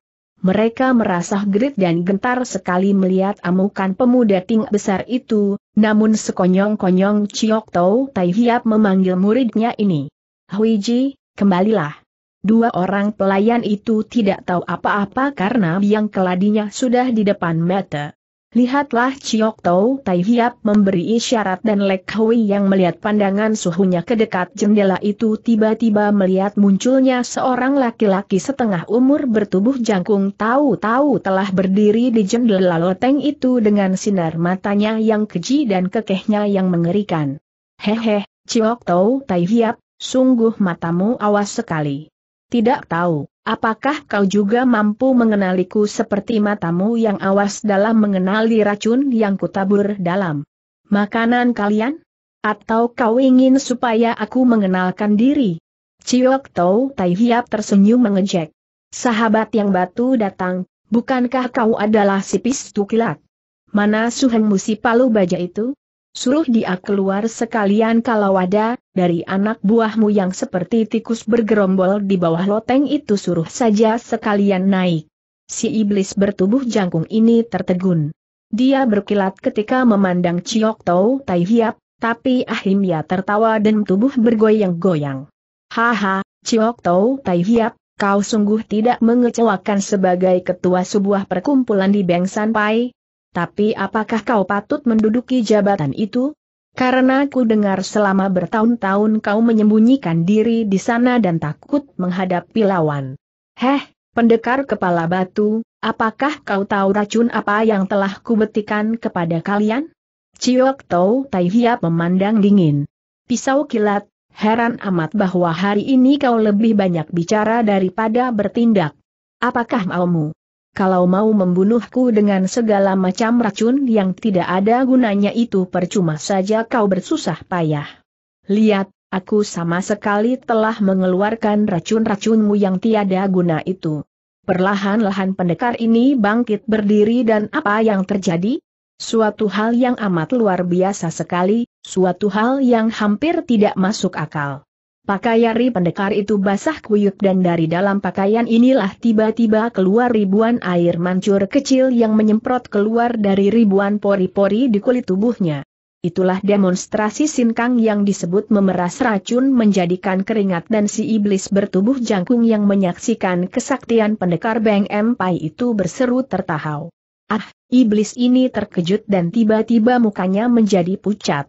Mereka merasa gerit dan gentar sekali melihat amukan pemuda ting besar itu, namun sekonyong-konyong Ciok Tau Tai Hiap memanggil muridnya ini. Hui Ji, kembalilah. Dua orang pelayan itu tidak tahu apa-apa karena biang keladinya sudah di depan mata. Lihatlah Chiok Tau Tai Hiap memberi isyarat dan Lek Hui yang melihat pandangan suhunya ke dekat jendela itu tiba-tiba melihat munculnya seorang laki-laki setengah umur bertubuh jangkung tahu-tahu telah berdiri di jendela loteng itu dengan sinar matanya yang keji dan kekehnya yang mengerikan. Hehe, Chiok Tau Tai Hiap, sungguh matamu awas sekali. Tidak tahu. Apakah kau juga mampu mengenaliku seperti matamu yang awas dalam mengenali racun yang kutabur dalam makanan kalian? Atau kau ingin supaya aku mengenalkan diri? Ciok Tau Tai Hiap tersenyum mengejek. Sahabat yang batu datang, bukankah kau adalah si Pistu Kilat? Mana suhengmu si Palu Baja itu? Suruh dia keluar sekalian kalau ada, dari anak buahmu yang seperti tikus bergerombol di bawah loteng itu suruh saja sekalian naik. Si iblis bertubuh jangkung ini tertegun. Dia berkilat ketika memandang Ciok Tau Tai Hiap, tapi Ahimya tertawa dan tubuh bergoyang-goyang. Haha, Ciok Tau Tai Hiap, kau sungguh tidak mengecewakan sebagai ketua sebuah perkumpulan di Beng Sanpai, tapi apakah kau patut menduduki jabatan itu? Karena ku dengar selama bertahun-tahun kau menyembunyikan diri di sana dan takut menghadapi lawan. Heh, pendekar kepala batu, apakah kau tahu racun apa yang telah kubetikan kepada kalian? Ciok Tau Tai Hiap memandang dingin. Pisau kilat, heran amat bahwa hari ini kau lebih banyak bicara daripada bertindak. Apakah maumu? kalau mau membunuhku dengan segala macam racun yang tidak ada gunanya itu percuma saja kau bersusah payah. Lihat, aku sama sekali telah mengeluarkan racun-racunmu yang tiada guna itu. Perlahan-lahan pendekar ini bangkit berdiri dan apa yang terjadi? Suatu hal yang amat luar biasa sekali, suatu hal yang hampir tidak masuk akal. Pakaiari pendekar itu basah kuyup dan dari dalam pakaian inilah tiba-tiba keluar ribuan air mancur kecil yang menyemprot keluar dari ribuan pori-pori di kulit tubuhnya. Itulah demonstrasi sinkang yang disebut memeras racun menjadikan keringat dan si iblis bertubuh jangkung yang menyaksikan kesaktian pendekar Beng Empai itu berseru tertahau. Ah, iblis ini terkejut dan tiba-tiba mukanya menjadi pucat.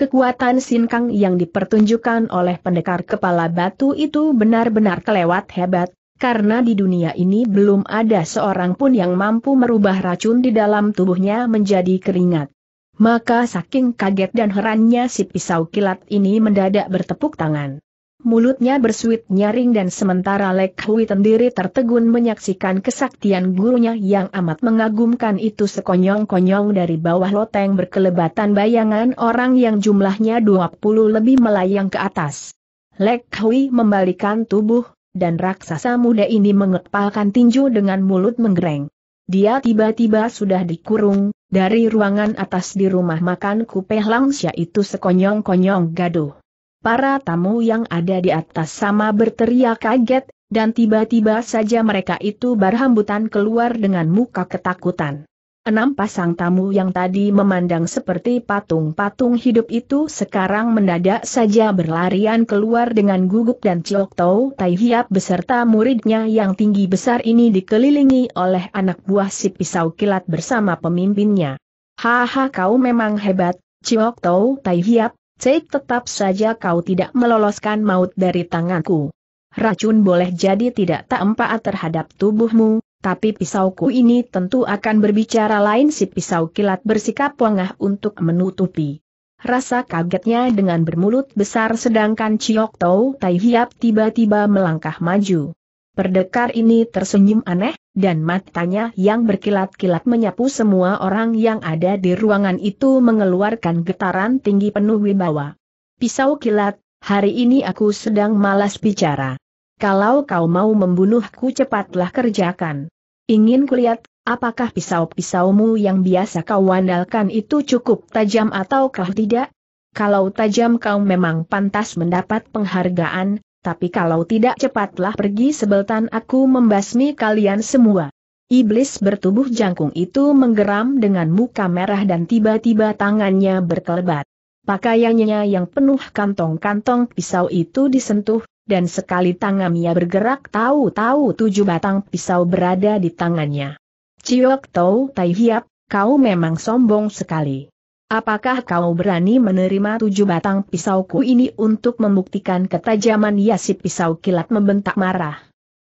Kekuatan sinkang yang dipertunjukkan oleh pendekar kepala batu itu benar-benar kelewat hebat, karena di dunia ini belum ada seorang pun yang mampu merubah racun di dalam tubuhnya menjadi keringat. Maka saking kaget dan herannya si pisau kilat ini mendadak bertepuk tangan. Mulutnya bersuit nyaring dan sementara Lek Hui sendiri tertegun menyaksikan kesaktian gurunya yang amat mengagumkan itu sekonyong-konyong dari bawah loteng berkelebatan bayangan orang yang jumlahnya 20 lebih melayang ke atas. Lek Hui membalikan tubuh, dan raksasa muda ini mengepalkan tinju dengan mulut menggereng. Dia tiba-tiba sudah dikurung, dari ruangan atas di rumah makan Kupeh Langsia itu sekonyong-konyong gaduh. Para tamu yang ada di atas sama berteriak kaget, dan tiba-tiba saja mereka itu berhambutan keluar dengan muka ketakutan. Enam pasang tamu yang tadi memandang seperti patung-patung hidup itu sekarang mendadak saja berlarian keluar dengan gugup dan Ciok Tau Tai Hiap beserta muridnya yang tinggi besar ini dikelilingi oleh anak buah si pisau kilat bersama pemimpinnya. Haha kau memang hebat, Ciok Tau Tai Hiap, Cek tetap saja kau tidak meloloskan maut dari tanganku. Racun boleh jadi tidak tak empaat terhadap tubuhmu, tapi pisauku ini tentu akan berbicara lain si pisau kilat bersikap wangah untuk menutupi. Rasa kagetnya dengan bermulut besar sedangkan Ciok Tau Tai Hiap tiba-tiba melangkah maju. Perdekar ini tersenyum aneh, dan matanya yang berkilat-kilat menyapu semua orang yang ada di ruangan itu mengeluarkan getaran tinggi penuh wibawa. Pisau kilat, hari ini aku sedang malas bicara. Kalau kau mau membunuhku cepatlah kerjakan. Ingin kulihat, apakah pisau-pisaumu yang biasa kau andalkan itu cukup tajam ataukah tidak? Kalau tajam kau memang pantas mendapat penghargaan, tapi kalau tidak cepatlah pergi sebeltan aku membasmi kalian semua. Iblis bertubuh jangkung itu menggeram dengan muka merah dan tiba-tiba tangannya berkelebat. Pakaiannya yang penuh kantong-kantong pisau itu disentuh, dan sekali tangannya bergerak tahu-tahu tujuh batang pisau berada di tangannya. Ciok Tau Tai Hiap, kau memang sombong sekali. Apakah kau berani menerima tujuh batang pisauku ini untuk membuktikan ketajaman Yasip pisau kilat membentak marah?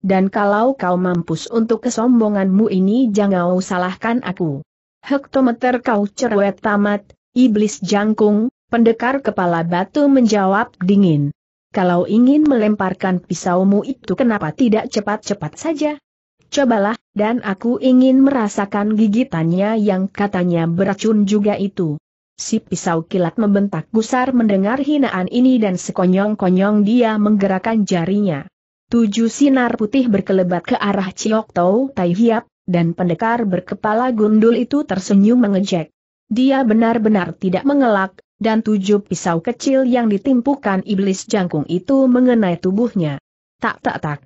Dan kalau kau mampus untuk kesombonganmu ini jangan salahkan aku. Hektometer kau cerewet tamat, iblis jangkung, pendekar kepala batu menjawab dingin. Kalau ingin melemparkan pisaumu itu kenapa tidak cepat-cepat saja? Cobalah, dan aku ingin merasakan gigitannya yang katanya beracun juga itu. Si pisau kilat membentak gusar mendengar hinaan ini dan sekonyong-konyong dia menggerakkan jarinya. Tujuh sinar putih berkelebat ke arah Ciok Tau Tai Hiap, dan pendekar berkepala gundul itu tersenyum mengejek. Dia benar-benar tidak mengelak, dan tujuh pisau kecil yang ditimpukan iblis jangkung itu mengenai tubuhnya. Tak tak tak.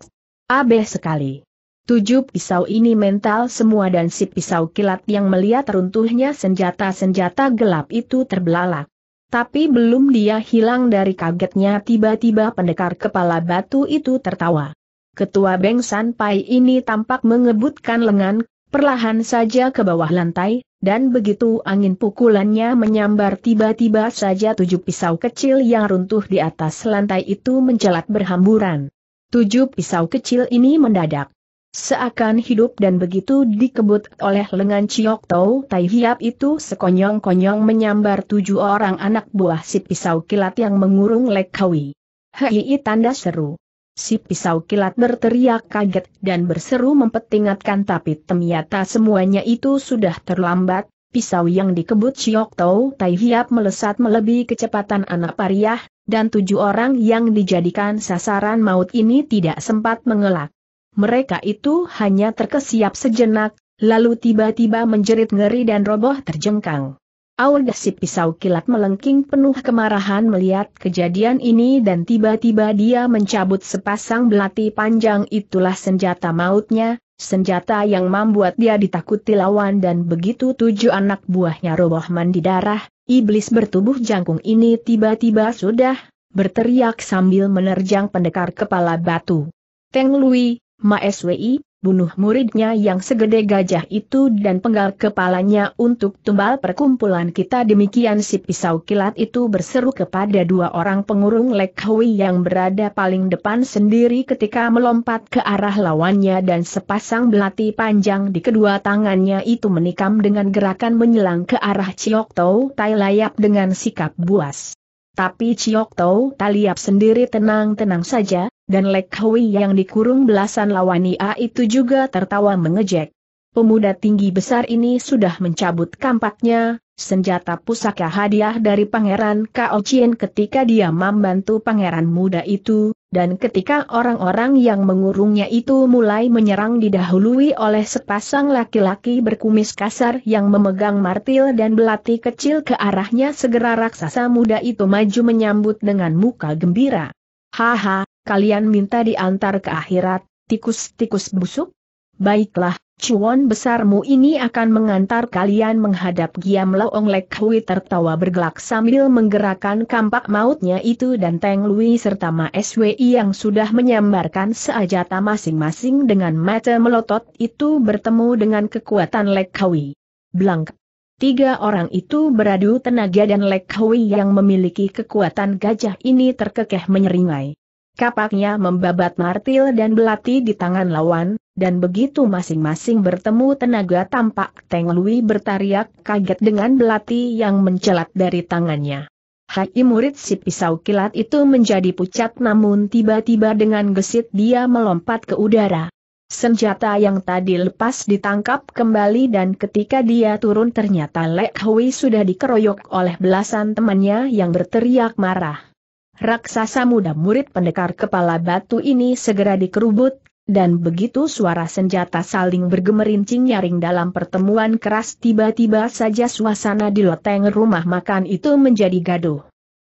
Abeh sekali. Tujuh pisau ini mental semua dan si pisau kilat yang melihat runtuhnya senjata-senjata gelap itu terbelalak. Tapi belum dia hilang dari kagetnya tiba-tiba pendekar kepala batu itu tertawa. Ketua Beng San ini tampak mengebutkan lengan, perlahan saja ke bawah lantai, dan begitu angin pukulannya menyambar tiba-tiba saja tujuh pisau kecil yang runtuh di atas lantai itu mencelat berhamburan. Tujuh pisau kecil ini mendadak Seakan hidup dan begitu dikebut oleh lengan Ciok Tau Tai Hiap itu sekonyong-konyong menyambar tujuh orang anak buah si pisau kilat yang mengurung Lekawi. Hei tanda seru. Si pisau kilat berteriak kaget dan berseru mempetingatkan tapi ternyata semuanya itu sudah terlambat, pisau yang dikebut Ciok Tau Tai Hiap melesat melebihi kecepatan anak pariah, dan tujuh orang yang dijadikan sasaran maut ini tidak sempat mengelak mereka itu hanya terkesiap sejenak, lalu tiba-tiba menjerit ngeri dan roboh terjengkang. Awadah si pisau kilat melengking penuh kemarahan melihat kejadian ini dan tiba-tiba dia mencabut sepasang belati panjang itulah senjata mautnya, senjata yang membuat dia ditakuti lawan dan begitu tujuh anak buahnya roboh mandi darah, iblis bertubuh jangkung ini tiba-tiba sudah berteriak sambil menerjang pendekar kepala batu. Teng Lui, Maeswi, bunuh muridnya yang segede gajah itu dan penggal kepalanya untuk tumbal perkumpulan kita demikian si pisau kilat itu berseru kepada dua orang pengurung Lek Hui yang berada paling depan sendiri ketika melompat ke arah lawannya dan sepasang belati panjang di kedua tangannya itu menikam dengan gerakan menyelang ke arah Chiok Tau Tai Layap dengan sikap buas. Tapi Chiok Tau Tai Layap sendiri tenang-tenang saja, dan Lek Hui yang dikurung belasan lawania itu juga tertawa mengejek. Pemuda tinggi besar ini sudah mencabut kampaknya, senjata pusaka hadiah dari Pangeran Kao Chien ketika dia membantu pangeran muda itu, dan ketika orang-orang yang mengurungnya itu mulai menyerang didahului oleh sepasang laki-laki berkumis kasar yang memegang martil dan belati kecil ke arahnya segera raksasa muda itu maju menyambut dengan muka gembira. Haha, kalian minta diantar ke akhirat, tikus-tikus busuk? Baiklah, cuan besarmu ini akan mengantar kalian menghadap Giam Loong Lek Hui tertawa bergelak sambil menggerakkan kampak mautnya itu dan Teng Lui serta Ma SWI yang sudah menyambarkan seajata masing-masing dengan mata melotot itu bertemu dengan kekuatan Lek Hui. Blank. Tiga orang itu beradu tenaga dan Lek Hui yang memiliki kekuatan gajah ini terkekeh menyeringai. Kapaknya membabat martil dan belati di tangan lawan, dan begitu masing-masing bertemu tenaga tampak Teng Lui bertariak kaget dengan belati yang mencelat dari tangannya. Hai murid si pisau kilat itu menjadi pucat namun tiba-tiba dengan gesit dia melompat ke udara. Senjata yang tadi lepas ditangkap kembali dan ketika dia turun ternyata Lek Hui sudah dikeroyok oleh belasan temannya yang berteriak marah. Raksasa muda murid pendekar kepala batu ini segera dikerubut, dan begitu suara senjata saling bergemerincing nyaring dalam pertemuan keras tiba-tiba saja suasana di loteng rumah makan itu menjadi gaduh.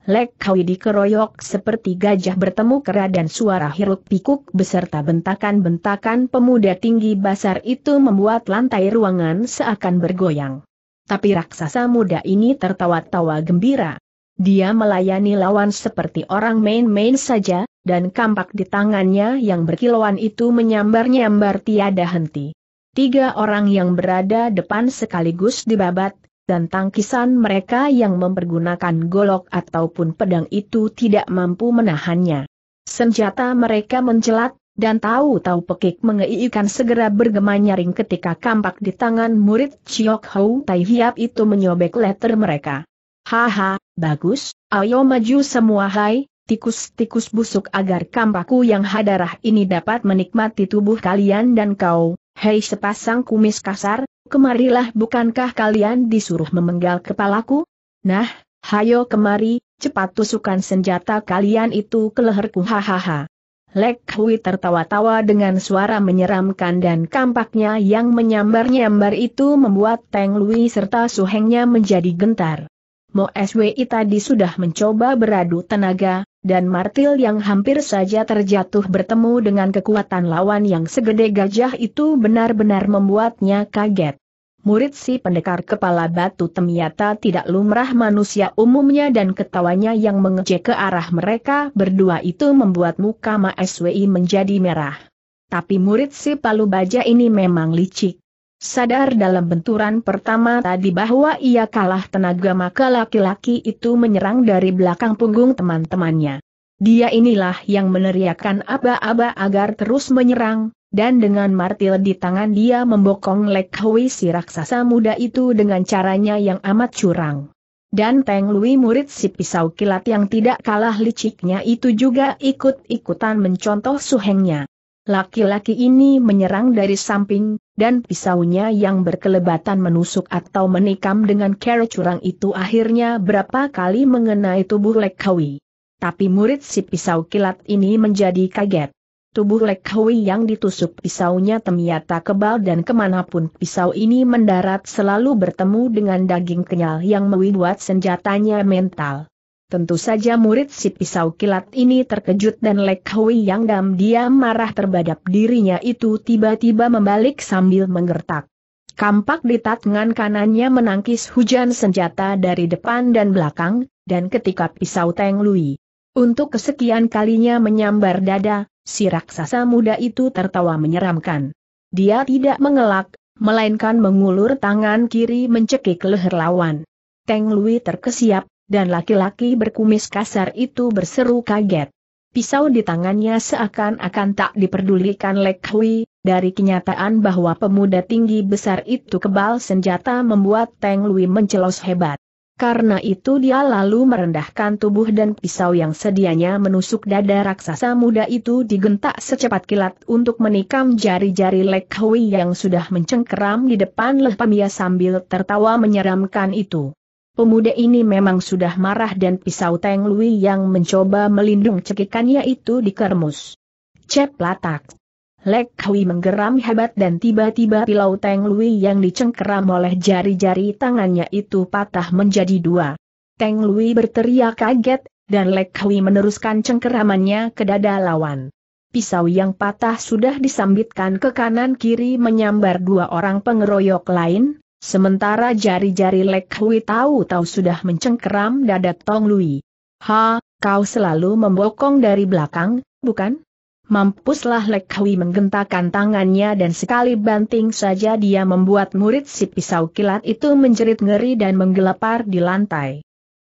Lek Kawi dikeroyok seperti gajah bertemu kera dan suara hiruk pikuk beserta bentakan-bentakan pemuda tinggi basar itu membuat lantai ruangan seakan bergoyang. Tapi raksasa muda ini tertawa-tawa gembira. Dia melayani lawan seperti orang main-main saja, dan kampak di tangannya yang berkilauan itu menyambar-nyambar tiada henti. Tiga orang yang berada depan sekaligus dibabat, dan tangkisan mereka yang mempergunakan golok ataupun pedang itu tidak mampu menahannya. Senjata mereka mencelat, dan tahu-tahu pekik mengeikan segera bergema nyaring ketika kampak di tangan murid Chiok Hou Tai Hiap itu menyobek letter mereka. Haha, bagus, ayo maju semua hai, tikus-tikus busuk agar kampaku yang hadarah ini dapat menikmati tubuh kalian dan kau, hei sepasang kumis kasar, kemarilah bukankah kalian disuruh memenggal kepalaku? Nah, hayo kemari, cepat tusukan senjata kalian itu ke leherku hahaha. Lek tertawa-tawa dengan suara menyeramkan dan kampaknya yang menyambar-nyambar itu membuat Teng Lui serta suhengnya menjadi gentar. Mo SWI tadi sudah mencoba beradu tenaga, dan martil yang hampir saja terjatuh bertemu dengan kekuatan lawan yang segede gajah itu benar-benar membuatnya kaget. Murid si pendekar kepala batu temiata tidak lumrah manusia umumnya dan ketawanya yang mengejek ke arah mereka berdua itu membuat muka Ma SWI menjadi merah. Tapi murid si palu baja ini memang licik. Sadar dalam benturan pertama tadi bahwa ia kalah tenaga maka laki-laki itu menyerang dari belakang punggung teman-temannya. Dia inilah yang meneriakkan aba-aba agar terus menyerang, dan dengan martil di tangan dia membokong Lek Hui si raksasa muda itu dengan caranya yang amat curang. Dan Teng Lui murid si pisau kilat yang tidak kalah liciknya itu juga ikut-ikutan mencontoh suhengnya. Laki-laki ini menyerang dari samping, dan pisaunya yang berkelebatan menusuk atau menikam dengan cara curang itu akhirnya berapa kali mengenai tubuh Lekhawi. Tapi murid si pisau kilat ini menjadi kaget. Tubuh Lekhawi yang ditusuk pisaunya ternyata kebal dan kemanapun pisau ini mendarat selalu bertemu dengan daging kenyal yang membuat senjatanya mental. Tentu saja murid si pisau kilat ini terkejut dan Lek Hui yang diam-diam marah terhadap dirinya itu tiba-tiba membalik sambil menggertak. Kampak di tangan kanannya menangkis hujan senjata dari depan dan belakang, dan ketika pisau Teng Lui untuk kesekian kalinya menyambar dada, si raksasa muda itu tertawa menyeramkan. Dia tidak mengelak, melainkan mengulur tangan kiri mencekik leher lawan. Teng Lui terkesiap, dan laki-laki berkumis kasar itu berseru kaget. Pisau di tangannya seakan-akan tak diperdulikan Lek Hui, dari kenyataan bahwa pemuda tinggi besar itu kebal senjata membuat Teng Lui mencelos hebat. Karena itu dia lalu merendahkan tubuh dan pisau yang sedianya menusuk dada raksasa muda itu digentak secepat kilat untuk menikam jari-jari Lek Hui yang sudah mencengkeram di depan lepamia sambil tertawa menyeramkan itu. Pemuda ini memang sudah marah dan pisau Teng Lui yang mencoba melindung cekikannya itu dikermus. Cep latak. Lek Hui menggeram hebat dan tiba-tiba pilau Teng Lui yang dicengkeram oleh jari-jari tangannya itu patah menjadi dua. Teng Lui berteriak kaget, dan Lek Hui meneruskan cengkeramannya ke dada lawan. Pisau yang patah sudah disambitkan ke kanan kiri menyambar dua orang pengeroyok lain, Sementara jari-jari Lek Hui tahu-tahu sudah mencengkeram dada Tong Lui. Ha, kau selalu membokong dari belakang, bukan? Mampuslah Lek Hui menggentakkan tangannya dan sekali banting saja dia membuat murid si pisau kilat itu menjerit ngeri dan menggelepar di lantai.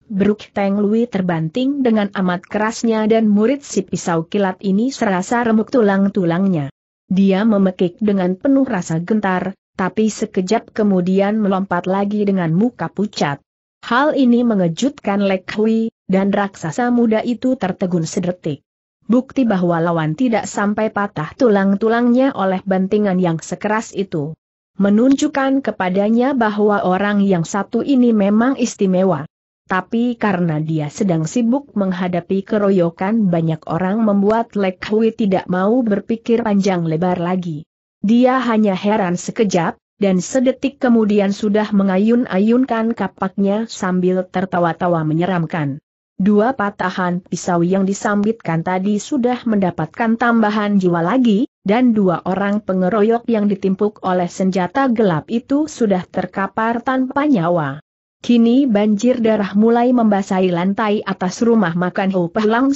Bruk Teng Lui terbanting dengan amat kerasnya dan murid si pisau kilat ini serasa remuk tulang-tulangnya. Dia memekik dengan penuh rasa gentar, tapi sekejap kemudian melompat lagi dengan muka pucat. Hal ini mengejutkan Lek Hui, dan raksasa muda itu tertegun sedetik. Bukti bahwa lawan tidak sampai patah tulang-tulangnya oleh bantingan yang sekeras itu. Menunjukkan kepadanya bahwa orang yang satu ini memang istimewa. Tapi karena dia sedang sibuk menghadapi keroyokan banyak orang membuat Lek Hui tidak mau berpikir panjang lebar lagi. Dia hanya heran sekejap, dan sedetik kemudian sudah mengayun-ayunkan kapaknya sambil tertawa-tawa menyeramkan. Dua patahan pisau yang disambitkan tadi sudah mendapatkan tambahan jiwa lagi, dan dua orang pengeroyok yang ditimpuk oleh senjata gelap itu sudah terkapar tanpa nyawa. Kini banjir darah mulai membasahi lantai atas rumah makan Hu Pehlang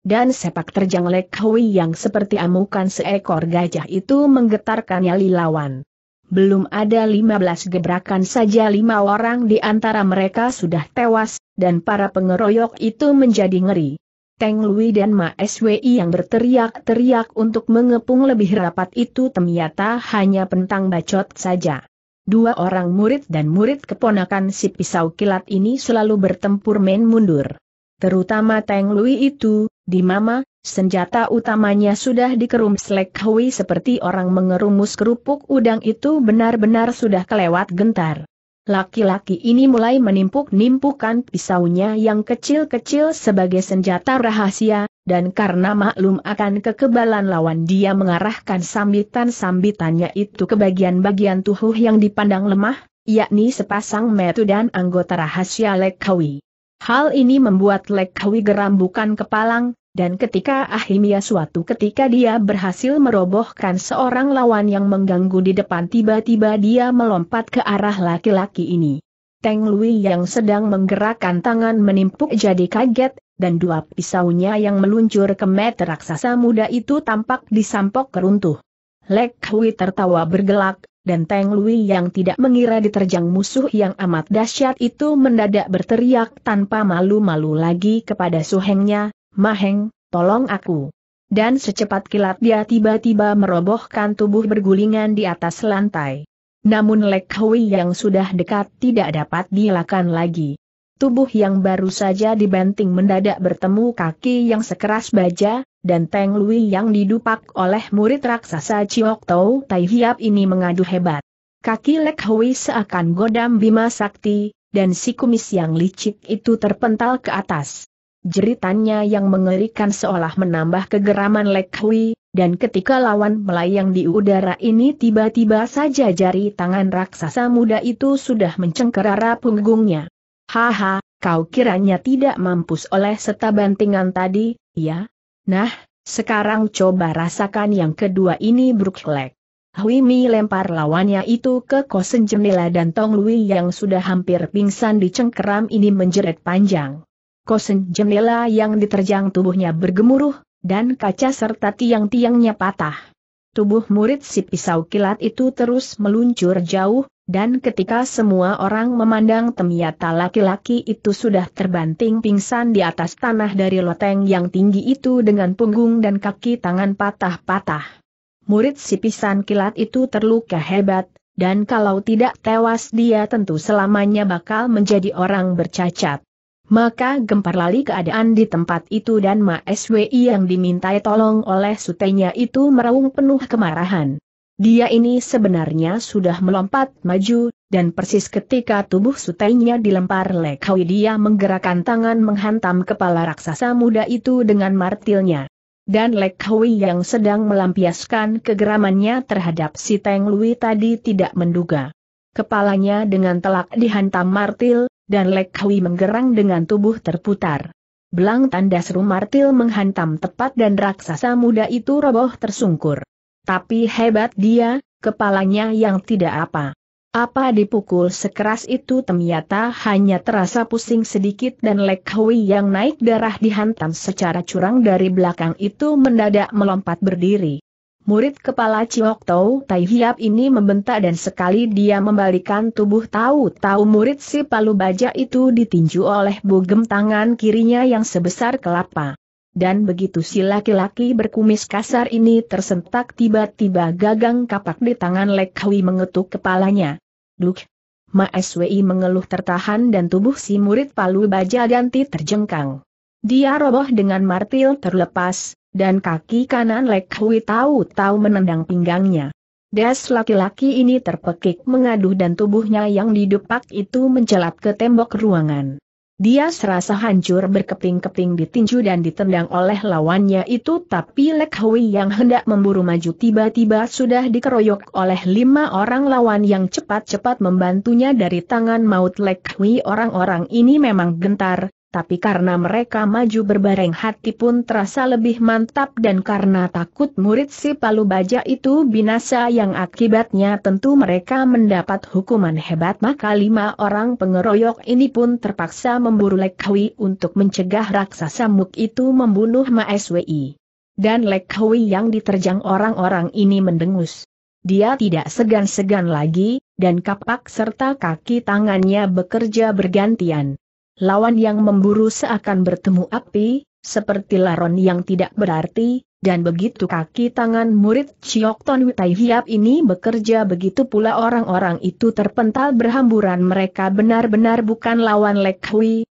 dan sepak terjang Lek Hui yang seperti amukan seekor gajah itu menggetarkannya lawan. Belum ada 15 gebrakan saja lima orang di antara mereka sudah tewas, dan para pengeroyok itu menjadi ngeri. Teng Lui dan Ma SWI yang berteriak-teriak untuk mengepung lebih rapat itu ternyata hanya pentang bacot saja. Dua orang murid dan murid keponakan si pisau kilat ini selalu bertempur main mundur terutama Teng Lui itu, di Mama, senjata utamanya sudah dikerum Slek Hui seperti orang mengerumus kerupuk udang itu benar-benar sudah kelewat gentar. Laki-laki ini mulai menimpuk-nimpukan pisaunya yang kecil-kecil sebagai senjata rahasia, dan karena maklum akan kekebalan lawan dia mengarahkan sambitan-sambitannya itu ke bagian-bagian tubuh yang dipandang lemah, yakni sepasang metu dan anggota rahasia Lekawi. Hal ini membuat Lek Hui geram bukan kepalang, dan ketika Ahimia suatu ketika dia berhasil merobohkan seorang lawan yang mengganggu di depan tiba-tiba dia melompat ke arah laki-laki ini. Teng Lui yang sedang menggerakkan tangan menimpuk jadi kaget, dan dua pisaunya yang meluncur ke meter raksasa muda itu tampak disampok keruntuh. Lek Hui tertawa bergelak, dan Teng Lui yang tidak mengira diterjang musuh yang amat dahsyat itu mendadak berteriak tanpa malu-malu lagi kepada suhengnya, Maheng, tolong aku. Dan secepat kilat dia tiba-tiba merobohkan tubuh bergulingan di atas lantai. Namun Lek Hui yang sudah dekat tidak dapat dielakkan lagi tubuh yang baru saja dibanting mendadak bertemu kaki yang sekeras baja, dan Teng Lui yang didupak oleh murid raksasa Chiok Tau Tai Hiap ini mengadu hebat. Kaki Lek Hui seakan godam Bima Sakti, dan si kumis yang licik itu terpental ke atas. Jeritannya yang mengerikan seolah menambah kegeraman Lek Hui, dan ketika lawan melayang di udara ini tiba-tiba saja jari tangan raksasa muda itu sudah mencengkerara punggungnya. Haha, kau kiranya tidak mampus oleh seta bantingan tadi, ya? Nah, sekarang coba rasakan yang kedua ini Brooklek. Hui Mi lempar lawannya itu ke kosen jendela dan Tong Lui yang sudah hampir pingsan di cengkeram ini menjerit panjang. Kosen jendela yang diterjang tubuhnya bergemuruh, dan kaca serta tiang-tiangnya patah. Tubuh murid si pisau kilat itu terus meluncur jauh, dan ketika semua orang memandang temiata laki-laki itu sudah terbanting pingsan di atas tanah dari loteng yang tinggi itu dengan punggung dan kaki tangan patah-patah. Murid si pisan kilat itu terluka hebat, dan kalau tidak tewas dia tentu selamanya bakal menjadi orang bercacat. Maka gempar lali keadaan di tempat itu dan Ma SWI yang dimintai tolong oleh sutenya itu meraung penuh kemarahan. Dia ini sebenarnya sudah melompat maju, dan persis ketika tubuh sutainya dilempar lekawi dia menggerakkan tangan menghantam kepala raksasa muda itu dengan martilnya. Dan lekawi yang sedang melampiaskan kegeramannya terhadap si Teng Lui tadi tidak menduga. Kepalanya dengan telak dihantam martil, dan lekawi menggerang dengan tubuh terputar. Belang tanda seru martil menghantam tepat dan raksasa muda itu roboh tersungkur. Tapi hebat dia, kepalanya yang tidak apa. Apa dipukul sekeras itu ternyata hanya terasa pusing sedikit dan Lek yang naik darah dihantam secara curang dari belakang itu mendadak melompat berdiri. Murid kepala Ciok Tau Tai Hiap ini membentak dan sekali dia membalikan tubuh tahu-tahu murid si palu baja itu ditinju oleh bugem tangan kirinya yang sebesar kelapa. Dan begitu si laki-laki berkumis kasar ini tersentak tiba-tiba gagang kapak di tangan Lek Hui mengetuk kepalanya. Duk! Ma Swi mengeluh tertahan dan tubuh si murid palu baja ganti terjengkang. Dia roboh dengan martil terlepas, dan kaki kanan Lek Hui tahu-tahu menendang pinggangnya. Das laki-laki ini terpekik mengaduh dan tubuhnya yang didupak itu mencelat ke tembok ruangan. Dia serasa hancur berkeping-keping ditinju dan ditendang oleh lawannya itu tapi Lek Hui yang hendak memburu maju tiba-tiba sudah dikeroyok oleh lima orang lawan yang cepat-cepat membantunya dari tangan maut Lek Hui orang-orang ini memang gentar, tapi karena mereka maju berbareng hati pun terasa lebih mantap dan karena takut murid si palu baja itu binasa yang akibatnya tentu mereka mendapat hukuman hebat maka lima orang pengeroyok ini pun terpaksa memburu Lekwi untuk mencegah raksasa Muk itu membunuh Maeswi. Dan Lekwi yang diterjang orang-orang ini mendengus. Dia tidak segan-segan lagi, dan kapak serta kaki tangannya bekerja bergantian lawan yang memburu seakan bertemu api, seperti laron yang tidak berarti, dan begitu kaki tangan murid Chiokton Witai Hiap ini bekerja begitu pula orang-orang itu terpental berhamburan mereka benar-benar bukan lawan Lek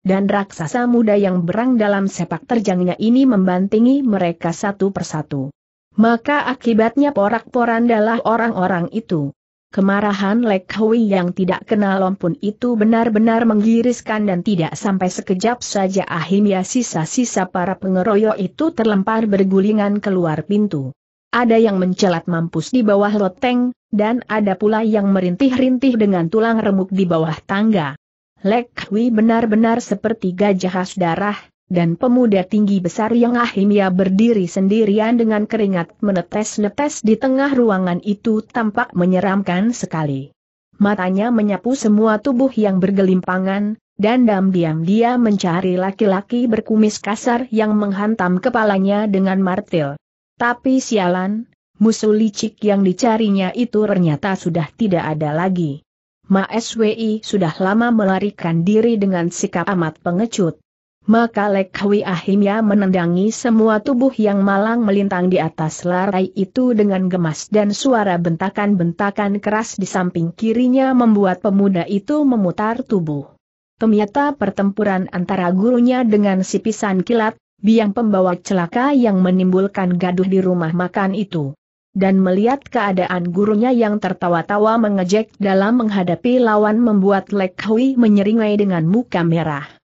dan raksasa muda yang berang dalam sepak terjangnya ini membantingi mereka satu persatu. Maka akibatnya porak-porandalah orang-orang itu. Kemarahan Lek Hui yang tidak kenal ampun itu benar-benar menggiriskan dan tidak sampai sekejap saja akhirnya sisa-sisa para pengeroyok itu terlempar bergulingan keluar pintu. Ada yang mencelat mampus di bawah loteng, dan ada pula yang merintih-rintih dengan tulang remuk di bawah tangga. Lek Hui benar-benar seperti gajah khas darah, dan pemuda tinggi besar yang ahimia berdiri sendirian dengan keringat menetes-netes di tengah ruangan itu tampak menyeramkan sekali. Matanya menyapu semua tubuh yang bergelimpangan, dan diam-diam dia mencari laki-laki berkumis kasar yang menghantam kepalanya dengan martil. Tapi sialan, musuh licik yang dicarinya itu ternyata sudah tidak ada lagi. Ma SWI sudah lama melarikan diri dengan sikap amat pengecut. Maka Lek ahimya akhirnya menendangi semua tubuh yang malang melintang di atas larai itu dengan gemas dan suara bentakan-bentakan keras di samping kirinya membuat pemuda itu memutar tubuh. Ternyata pertempuran antara gurunya dengan si pisan kilat, biang pembawa celaka yang menimbulkan gaduh di rumah makan itu. Dan melihat keadaan gurunya yang tertawa-tawa mengejek dalam menghadapi lawan membuat Lek menyeringai dengan muka merah.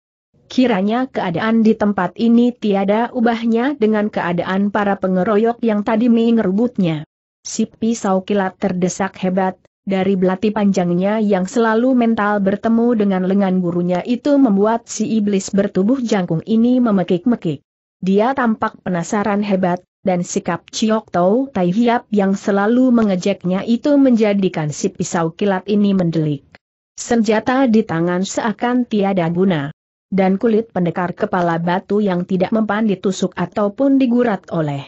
Kiranya keadaan di tempat ini tiada ubahnya dengan keadaan para pengeroyok yang tadi mengerubutnya. Si pisau kilat terdesak hebat, dari belati panjangnya yang selalu mental bertemu dengan lengan gurunya itu membuat si iblis bertubuh jangkung ini memekik-mekik. Dia tampak penasaran hebat, dan sikap Ciok Tau Tai Hiap yang selalu mengejeknya itu menjadikan si pisau kilat ini mendelik. Senjata di tangan seakan tiada guna dan kulit pendekar kepala batu yang tidak mempan ditusuk ataupun digurat oleh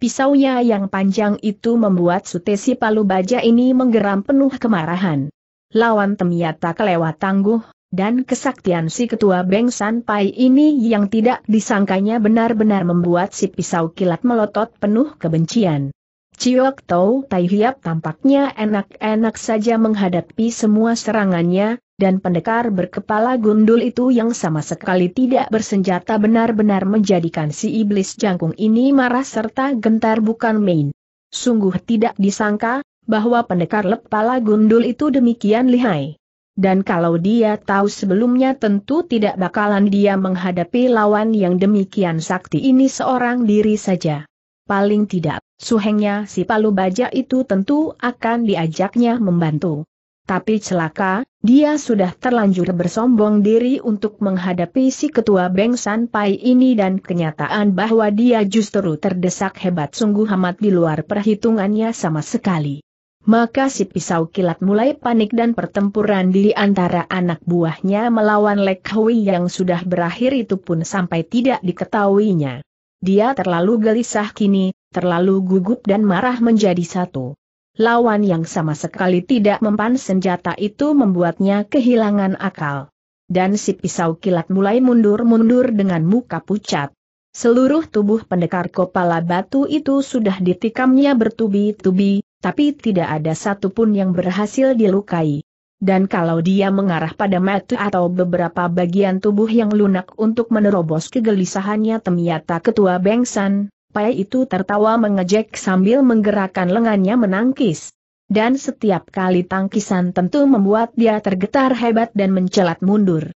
pisaunya yang panjang itu membuat sutesi palu baja ini menggeram penuh kemarahan. Lawan temiata kelewat tangguh, dan kesaktian si ketua Beng San Pai ini yang tidak disangkanya benar-benar membuat si pisau kilat melotot penuh kebencian. Ciok Tau Tai Hiap tampaknya enak-enak saja menghadapi semua serangannya, dan pendekar berkepala gundul itu yang sama sekali tidak bersenjata benar-benar menjadikan si iblis jangkung ini marah serta gentar bukan main. Sungguh tidak disangka, bahwa pendekar lepala gundul itu demikian lihai. Dan kalau dia tahu sebelumnya tentu tidak bakalan dia menghadapi lawan yang demikian sakti ini seorang diri saja. Paling tidak, suhengnya si palu baja itu tentu akan diajaknya membantu. Tapi celaka, dia sudah terlanjur bersombong diri untuk menghadapi si ketua Beng San Pai ini dan kenyataan bahwa dia justru terdesak hebat sungguh amat di luar perhitungannya sama sekali. Maka si pisau kilat mulai panik dan pertempuran di antara anak buahnya melawan Lek Hui yang sudah berakhir itu pun sampai tidak diketahuinya. Dia terlalu gelisah kini, terlalu gugup dan marah menjadi satu lawan yang sama sekali tidak mempan senjata itu membuatnya kehilangan akal. Dan si pisau kilat mulai mundur-mundur dengan muka pucat. Seluruh tubuh pendekar kepala batu itu sudah ditikamnya bertubi-tubi, tapi tidak ada satupun yang berhasil dilukai dan kalau dia mengarah pada mata atau beberapa bagian tubuh yang lunak untuk menerobos kegelisahannya temiata ketua Bengsan, Pai itu tertawa mengejek sambil menggerakkan lengannya menangkis. Dan setiap kali tangkisan tentu membuat dia tergetar hebat dan mencelat mundur.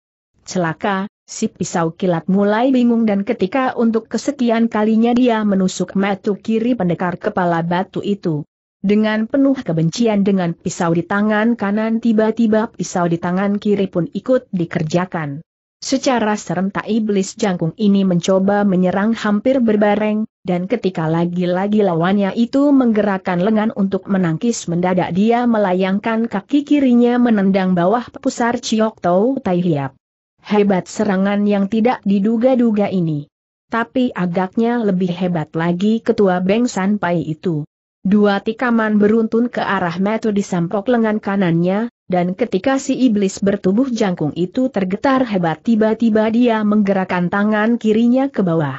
Celaka, si pisau kilat mulai bingung dan ketika untuk kesekian kalinya dia menusuk matu kiri pendekar kepala batu itu. Dengan penuh kebencian dengan pisau di tangan kanan tiba-tiba pisau di tangan kiri pun ikut dikerjakan. Secara serentak iblis jangkung ini mencoba menyerang hampir berbareng, dan ketika lagi-lagi lawannya itu menggerakkan lengan untuk menangkis mendadak dia melayangkan kaki kirinya menendang bawah pusar Ciok Tau Tai Hiap. Hebat serangan yang tidak diduga-duga ini. Tapi agaknya lebih hebat lagi ketua Beng San Pai itu. Dua tikaman beruntun ke arah Metu disampok lengan kanannya, dan ketika si iblis bertubuh jangkung itu tergetar hebat tiba-tiba dia menggerakkan tangan kirinya ke bawah.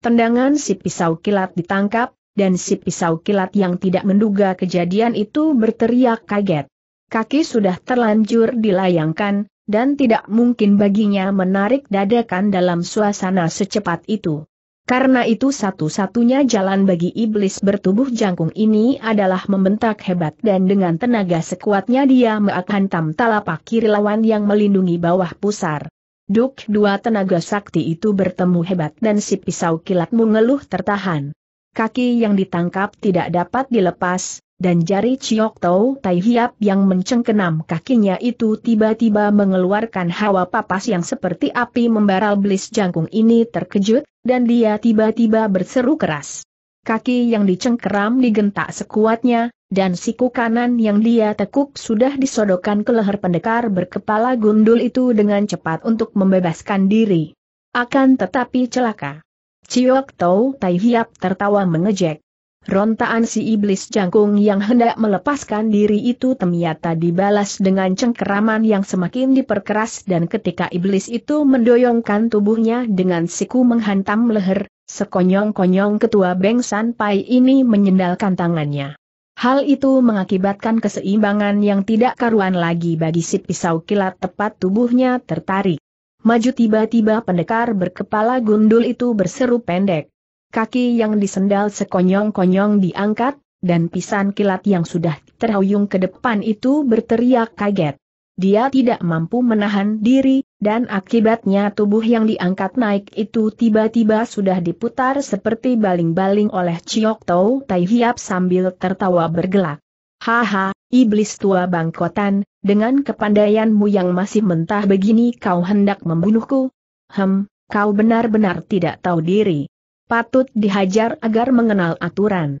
Tendangan si pisau kilat ditangkap, dan si pisau kilat yang tidak menduga kejadian itu berteriak kaget. Kaki sudah terlanjur dilayangkan, dan tidak mungkin baginya menarik dadakan dalam suasana secepat itu. Karena itu satu-satunya jalan bagi iblis bertubuh jangkung ini adalah membentak hebat dan dengan tenaga sekuatnya dia meakhantam talapak kiri lawan yang melindungi bawah pusar. Duk dua tenaga sakti itu bertemu hebat dan si pisau kilat mengeluh tertahan. Kaki yang ditangkap tidak dapat dilepas, dan jari Chiok Tau Tai Hiap yang mencengkenam kakinya itu tiba-tiba mengeluarkan hawa papas yang seperti api membara. belis jangkung ini terkejut, dan dia tiba-tiba berseru keras. Kaki yang dicengkeram digentak sekuatnya, dan siku kanan yang dia tekuk sudah disodokkan ke leher pendekar berkepala gundul itu dengan cepat untuk membebaskan diri. Akan tetapi celaka. Chiok Tau Tai Hiap tertawa mengejek. Rontaan si iblis jangkung yang hendak melepaskan diri itu ternyata dibalas dengan cengkeraman yang semakin diperkeras dan ketika iblis itu mendoyongkan tubuhnya dengan siku menghantam leher, sekonyong-konyong ketua Beng San Pai ini menyendalkan tangannya. Hal itu mengakibatkan keseimbangan yang tidak karuan lagi bagi si pisau kilat tepat tubuhnya tertarik. Maju tiba-tiba pendekar berkepala gundul itu berseru pendek kaki yang disendal sekonyong-konyong diangkat, dan pisan kilat yang sudah terhuyung ke depan itu berteriak kaget. Dia tidak mampu menahan diri, dan akibatnya tubuh yang diangkat naik itu tiba-tiba sudah diputar seperti baling-baling oleh Ciok Tau Tai Hiap sambil tertawa bergelak. Haha, iblis tua bangkotan, dengan kepandaianmu yang masih mentah begini kau hendak membunuhku? Hem, kau benar-benar tidak tahu diri patut dihajar agar mengenal aturan.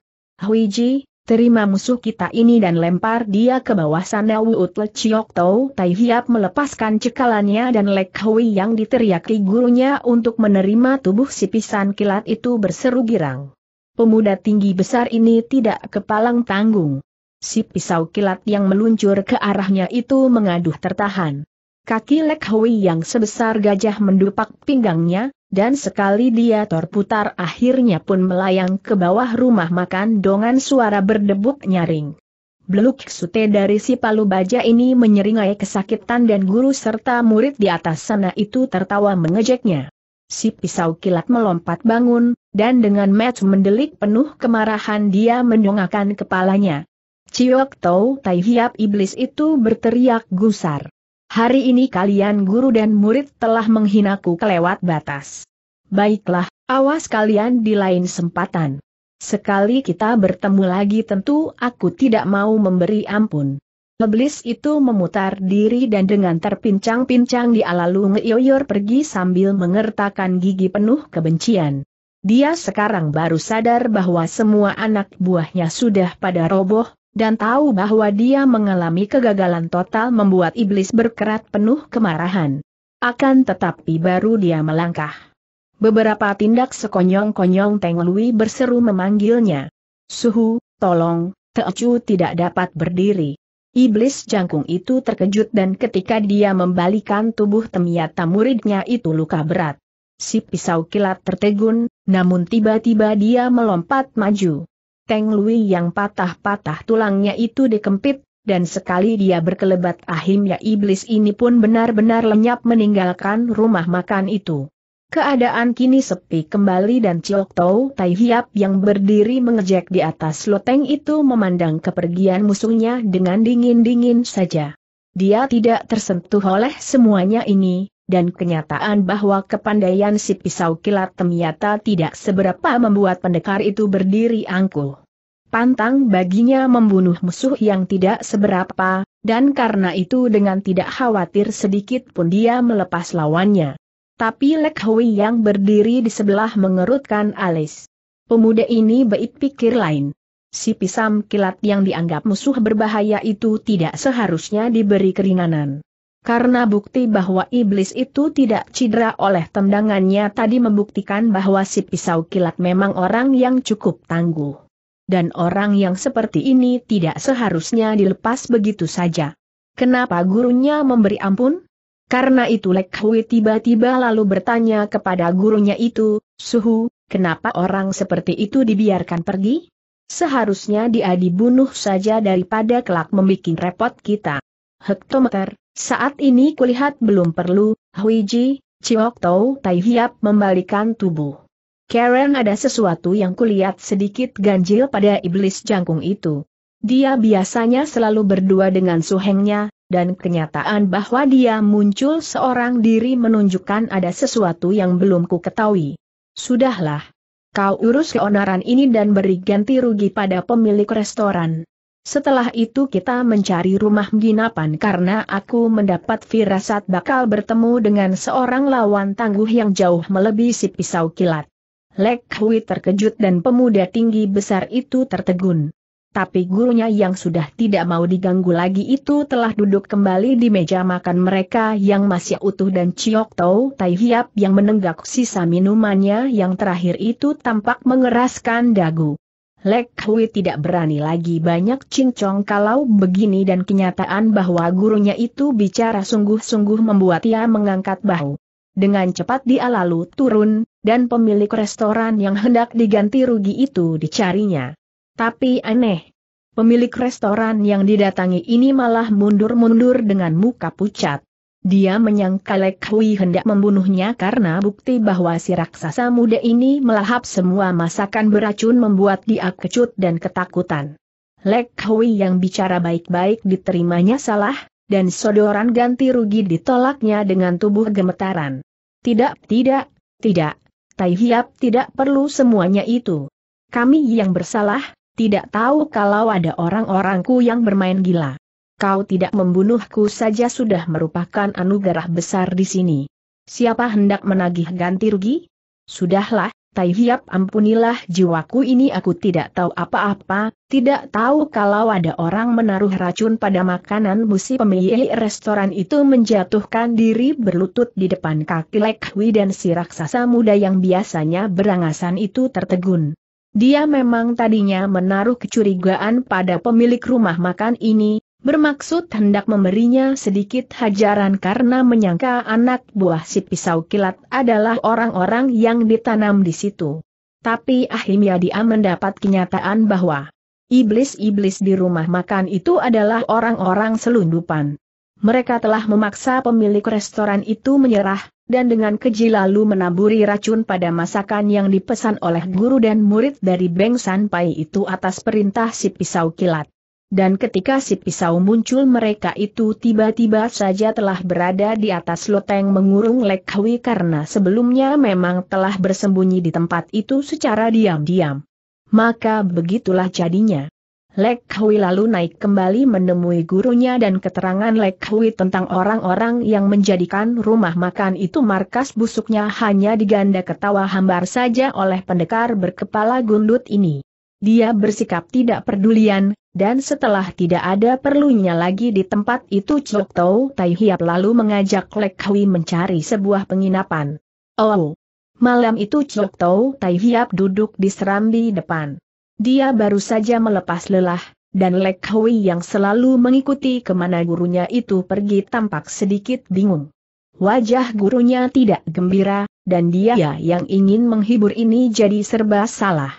Ji, terima musuh kita ini dan lempar dia ke bawah sana Wuut Le Chiok Tau Tai Hiap melepaskan cekalannya dan Lek Hui yang diteriaki gurunya untuk menerima tubuh si pisan kilat itu berseru girang. Pemuda tinggi besar ini tidak kepalang tanggung. Si pisau kilat yang meluncur ke arahnya itu mengaduh tertahan. Kaki Lek Hui yang sebesar gajah mendupak pinggangnya, dan sekali dia terputar akhirnya pun melayang ke bawah rumah makan dengan suara berdebuk nyaring. Beluk sute dari si palu baja ini menyeringai kesakitan dan guru serta murid di atas sana itu tertawa mengejeknya. Si pisau kilat melompat bangun, dan dengan match mendelik penuh kemarahan dia menyongakkan kepalanya. Ciok Tau Tai Hiap Iblis itu berteriak gusar. Hari ini kalian guru dan murid telah menghinaku kelewat batas. Baiklah, awas kalian di lain sempatan. Sekali kita bertemu lagi tentu aku tidak mau memberi ampun. Leblis itu memutar diri dan dengan terpincang-pincang dia lalu ngeyoyor pergi sambil mengertakkan gigi penuh kebencian. Dia sekarang baru sadar bahwa semua anak buahnya sudah pada roboh, dan tahu bahwa dia mengalami kegagalan total membuat iblis berkerat penuh kemarahan. Akan tetapi baru dia melangkah. Beberapa tindak sekonyong-konyong Teng Lui berseru memanggilnya. Suhu, tolong, Teocu tidak dapat berdiri. Iblis jangkung itu terkejut dan ketika dia membalikan tubuh temiata muridnya itu luka berat. Si pisau kilat tertegun, namun tiba-tiba dia melompat maju. Teng Lui yang patah-patah tulangnya itu dikempit, dan sekali dia berkelebat ahimnya iblis ini pun benar-benar lenyap meninggalkan rumah makan itu. Keadaan kini sepi kembali dan Ciok Tau Tai Hiap yang berdiri mengejek di atas loteng itu memandang kepergian musuhnya dengan dingin-dingin saja. Dia tidak tersentuh oleh semuanya ini, dan kenyataan bahwa kepandaian si pisau kilat ternyata tidak seberapa membuat pendekar itu berdiri angkuh. Pantang baginya membunuh musuh yang tidak seberapa, dan karena itu dengan tidak khawatir sedikit pun dia melepas lawannya. Tapi Lek Hui yang berdiri di sebelah mengerutkan alis. Pemuda ini baik pikir lain. Si pisam kilat yang dianggap musuh berbahaya itu tidak seharusnya diberi keringanan. Karena bukti bahwa iblis itu tidak cedera oleh tendangannya tadi membuktikan bahwa si pisau kilat memang orang yang cukup tangguh. Dan orang yang seperti ini tidak seharusnya dilepas begitu saja. Kenapa gurunya memberi ampun? Karena itu Lek Hui tiba-tiba lalu bertanya kepada gurunya itu, Suhu, kenapa orang seperti itu dibiarkan pergi? Seharusnya dia dibunuh saja daripada kelak membuat repot kita. Hektometer, saat ini kulihat belum perlu, Huiji, Chiok Tau Tai Hiap membalikan tubuh. Karen ada sesuatu yang kulihat sedikit ganjil pada iblis jangkung itu. Dia biasanya selalu berdua dengan suhengnya, dan kenyataan bahwa dia muncul seorang diri menunjukkan ada sesuatu yang belum ku ketahui. Sudahlah. Kau urus keonaran ini dan beri ganti rugi pada pemilik restoran. Setelah itu kita mencari rumah penginapan karena aku mendapat firasat bakal bertemu dengan seorang lawan tangguh yang jauh melebihi si pisau kilat. Lek Hui terkejut dan pemuda tinggi besar itu tertegun. Tapi gurunya yang sudah tidak mau diganggu lagi itu telah duduk kembali di meja makan mereka yang masih utuh dan Ciok Tau Tai Hiap yang menenggak sisa minumannya yang terakhir itu tampak mengeraskan dagu. Lek Hui tidak berani lagi banyak cincong kalau begini dan kenyataan bahwa gurunya itu bicara sungguh-sungguh membuat ia mengangkat bahu. Dengan cepat dia lalu turun, dan pemilik restoran yang hendak diganti rugi itu dicarinya. Tapi aneh. Pemilik restoran yang didatangi ini malah mundur-mundur dengan muka pucat. Dia menyangka Lek Hui hendak membunuhnya karena bukti bahwa si raksasa muda ini melahap semua masakan beracun membuat dia kecut dan ketakutan. Lek Hui yang bicara baik-baik diterimanya salah, dan sodoran ganti rugi ditolaknya dengan tubuh gemetaran. Tidak, tidak, tidak, Tai Hiap tidak perlu semuanya itu. Kami yang bersalah, tidak tahu kalau ada orang-orangku yang bermain gila kau tidak membunuhku saja sudah merupakan anugerah besar di sini. Siapa hendak menagih ganti rugi? Sudahlah, Tai Hiap ampunilah jiwaku ini aku tidak tahu apa-apa, tidak tahu kalau ada orang menaruh racun pada makanan musi pemilik restoran itu menjatuhkan diri berlutut di depan kaki Lekwi dan si raksasa muda yang biasanya berangasan itu tertegun. Dia memang tadinya menaruh kecurigaan pada pemilik rumah makan ini, bermaksud hendak memberinya sedikit hajaran karena menyangka anak buah si pisau kilat adalah orang-orang yang ditanam di situ. Tapi akhirnya dia mendapat kenyataan bahwa iblis-iblis di rumah makan itu adalah orang-orang selundupan. Mereka telah memaksa pemilik restoran itu menyerah, dan dengan keji lalu menaburi racun pada masakan yang dipesan oleh guru dan murid dari Beng Sanpai itu atas perintah si pisau kilat dan ketika si pisau muncul mereka itu tiba-tiba saja telah berada di atas loteng mengurung Hui karena sebelumnya memang telah bersembunyi di tempat itu secara diam-diam. Maka begitulah jadinya. Hui lalu naik kembali menemui gurunya dan keterangan Hui tentang orang-orang yang menjadikan rumah makan itu markas busuknya hanya diganda ketawa hambar saja oleh pendekar berkepala gundut ini. Dia bersikap tidak pedulian, dan setelah tidak ada perlunya lagi di tempat itu Chok Tau Tai Hiap lalu mengajak Lek Hui mencari sebuah penginapan. Oh! Malam itu Chok Tau Tai Hiap duduk di serambi depan. Dia baru saja melepas lelah, dan Lek Hui yang selalu mengikuti kemana gurunya itu pergi tampak sedikit bingung. Wajah gurunya tidak gembira, dan dia yang ingin menghibur ini jadi serba salah.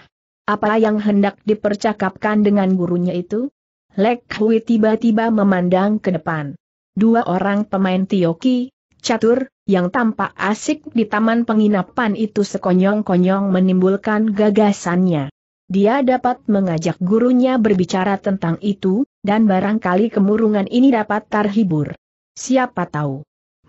Apa yang hendak dipercakapkan dengan gurunya itu? Lek Hui tiba-tiba memandang ke depan. Dua orang pemain Tioki, catur, yang tampak asik di taman penginapan itu sekonyong-konyong menimbulkan gagasannya. Dia dapat mengajak gurunya berbicara tentang itu, dan barangkali kemurungan ini dapat terhibur. Siapa tahu.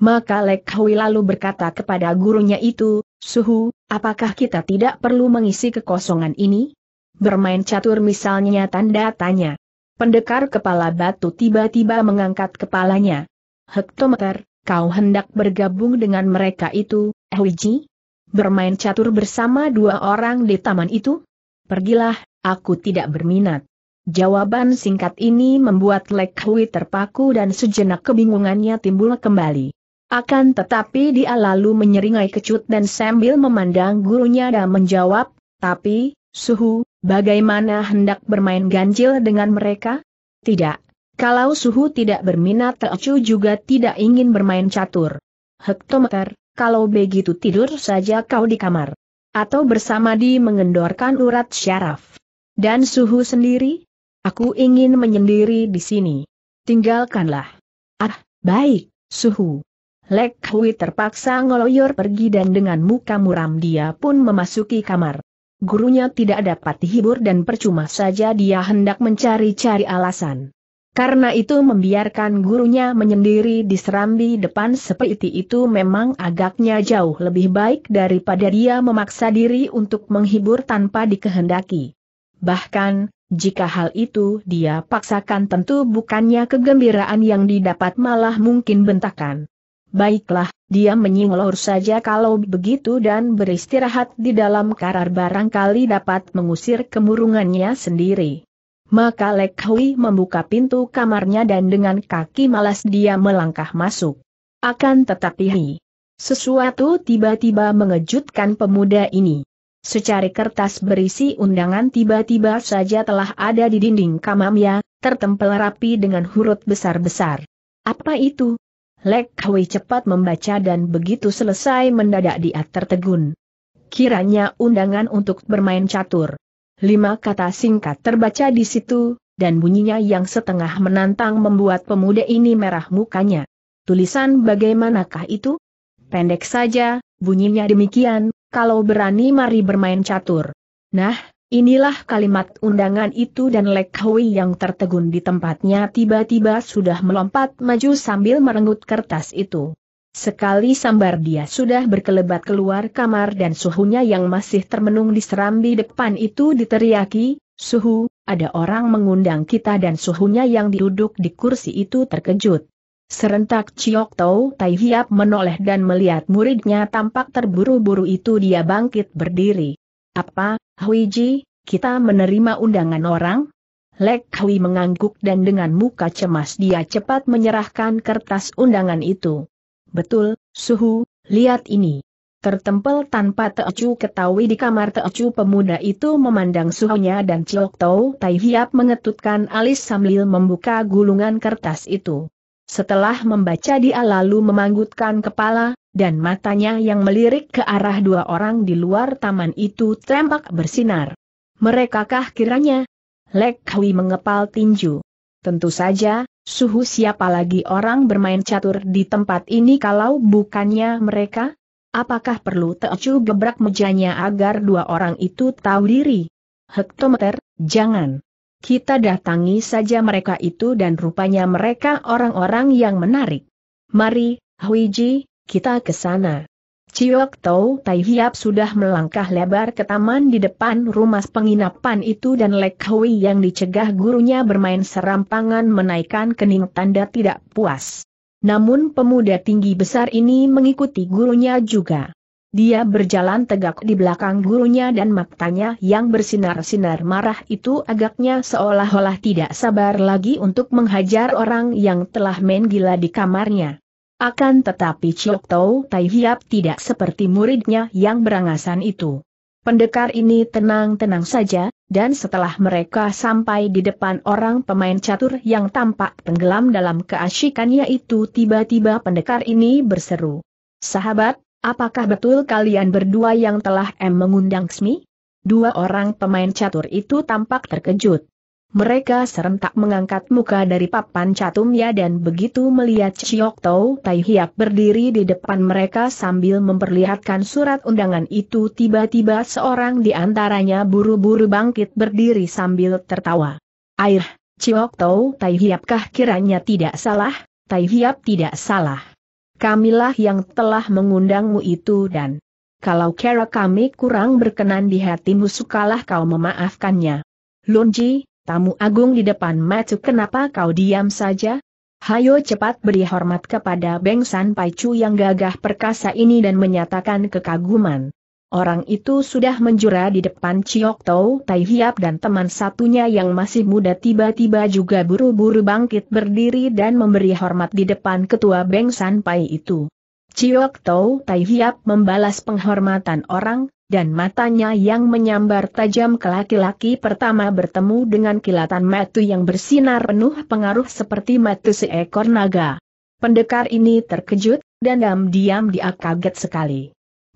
Maka Lek Hui lalu berkata kepada gurunya itu, Suhu, apakah kita tidak perlu mengisi kekosongan ini? Bermain catur misalnya tanda tanya. Pendekar kepala batu tiba-tiba mengangkat kepalanya. Hektometer, kau hendak bergabung dengan mereka itu, Huiji? Bermain catur bersama dua orang di taman itu? Pergilah, aku tidak berminat. Jawaban singkat ini membuat Lek Hui terpaku dan sejenak kebingungannya timbul kembali. Akan tetapi dia lalu menyeringai kecut dan sambil memandang gurunya dan menjawab, tapi, Suhu, bagaimana hendak bermain ganjil dengan mereka? Tidak. Kalau Suhu tidak berminat Teocu juga tidak ingin bermain catur. Hektometer, kalau begitu tidur saja kau di kamar. Atau bersama di mengendorkan urat syaraf. Dan Suhu sendiri? Aku ingin menyendiri di sini. Tinggalkanlah. Ah, baik, Suhu. Lek Hui terpaksa ngeloyor pergi dan dengan muka muram dia pun memasuki kamar. Gurunya tidak dapat dihibur dan percuma saja dia hendak mencari-cari alasan. Karena itu membiarkan gurunya menyendiri di serambi depan seperti itu memang agaknya jauh lebih baik daripada dia memaksa diri untuk menghibur tanpa dikehendaki. Bahkan, jika hal itu dia paksakan tentu bukannya kegembiraan yang didapat malah mungkin bentakan. Baiklah, dia menyinglor saja kalau begitu dan beristirahat di dalam karar barangkali dapat mengusir kemurungannya sendiri. Maka Lek Hui membuka pintu kamarnya dan dengan kaki malas dia melangkah masuk. Akan tetapi Hi. Sesuatu tiba-tiba mengejutkan pemuda ini. Secari kertas berisi undangan tiba-tiba saja telah ada di dinding kamarnya, tertempel rapi dengan huruf besar-besar. Apa itu? Lek Hui cepat membaca dan begitu selesai mendadak dia tertegun. Kiranya undangan untuk bermain catur. Lima kata singkat terbaca di situ, dan bunyinya yang setengah menantang membuat pemuda ini merah mukanya. Tulisan bagaimanakah itu? Pendek saja, bunyinya demikian, kalau berani mari bermain catur. Nah, Inilah kalimat undangan itu dan Lek Hui yang tertegun di tempatnya tiba-tiba sudah melompat maju sambil merenggut kertas itu. Sekali sambar dia sudah berkelebat keluar kamar dan suhunya yang masih termenung di serambi depan itu diteriaki, Suhu, ada orang mengundang kita dan suhunya yang duduk di kursi itu terkejut. Serentak Ciok Tau Tai Hiap menoleh dan melihat muridnya tampak terburu-buru itu dia bangkit berdiri. Apa, Huiji, kita menerima undangan orang? Lek Hui mengangguk dan dengan muka cemas dia cepat menyerahkan kertas undangan itu. Betul, Suhu, lihat ini. Tertempel tanpa Teocu ketahui di kamar Teocu pemuda itu memandang suhunya dan Ciok Tau Tai Hiap mengetutkan alis sambil membuka gulungan kertas itu. Setelah membaca dia lalu memanggutkan kepala, dan matanya yang melirik ke arah dua orang di luar taman itu tampak bersinar. Merekakah kiranya? Lek Hui mengepal tinju. Tentu saja, suhu siapa lagi orang bermain catur di tempat ini kalau bukannya mereka? Apakah perlu Teocu gebrak mejanya agar dua orang itu tahu diri? Hektometer, jangan. Kita datangi saja mereka itu dan rupanya mereka orang-orang yang menarik. Mari, Huiji, kita ke sana. Ciok Tau Tai Hiap sudah melangkah lebar ke taman di depan rumah penginapan itu dan Lek Hui yang dicegah gurunya bermain serampangan menaikkan kening tanda tidak puas. Namun pemuda tinggi besar ini mengikuti gurunya juga. Dia berjalan tegak di belakang gurunya dan matanya yang bersinar-sinar marah itu agaknya seolah-olah tidak sabar lagi untuk menghajar orang yang telah main gila di kamarnya. Akan tetapi Chiok Tau Tai Hiap tidak seperti muridnya yang berangasan itu. Pendekar ini tenang-tenang saja, dan setelah mereka sampai di depan orang pemain catur yang tampak tenggelam dalam keasyikannya itu tiba-tiba pendekar ini berseru. Sahabat, apakah betul kalian berdua yang telah M mengundang Smi? Dua orang pemain catur itu tampak terkejut. Mereka serentak mengangkat muka dari papan catumnya dan begitu melihat Chiok Tau Tai Hiap berdiri di depan mereka sambil memperlihatkan surat undangan itu tiba-tiba seorang di antaranya buru-buru bangkit berdiri sambil tertawa. Air, Chiok Tau Tai kah kiranya tidak salah? Tai Hiap tidak salah. Kamilah yang telah mengundangmu itu dan kalau kera kami kurang berkenan di hatimu sukalah kau memaafkannya. Lunji, Tamu agung di depan Matu kenapa kau diam saja? Hayo cepat beri hormat kepada Beng San Chu yang gagah perkasa ini dan menyatakan kekaguman. Orang itu sudah menjura di depan Chiok Tau Tai Hiap dan teman satunya yang masih muda tiba-tiba juga buru-buru bangkit berdiri dan memberi hormat di depan ketua Beng San Pai itu. Chiok Tau Tai Hiap membalas penghormatan orang, dan matanya yang menyambar tajam ke laki-laki pertama bertemu dengan kilatan metu yang bersinar penuh pengaruh seperti metu seekor naga. Pendekar ini terkejut, dan diam-diam dia kaget sekali.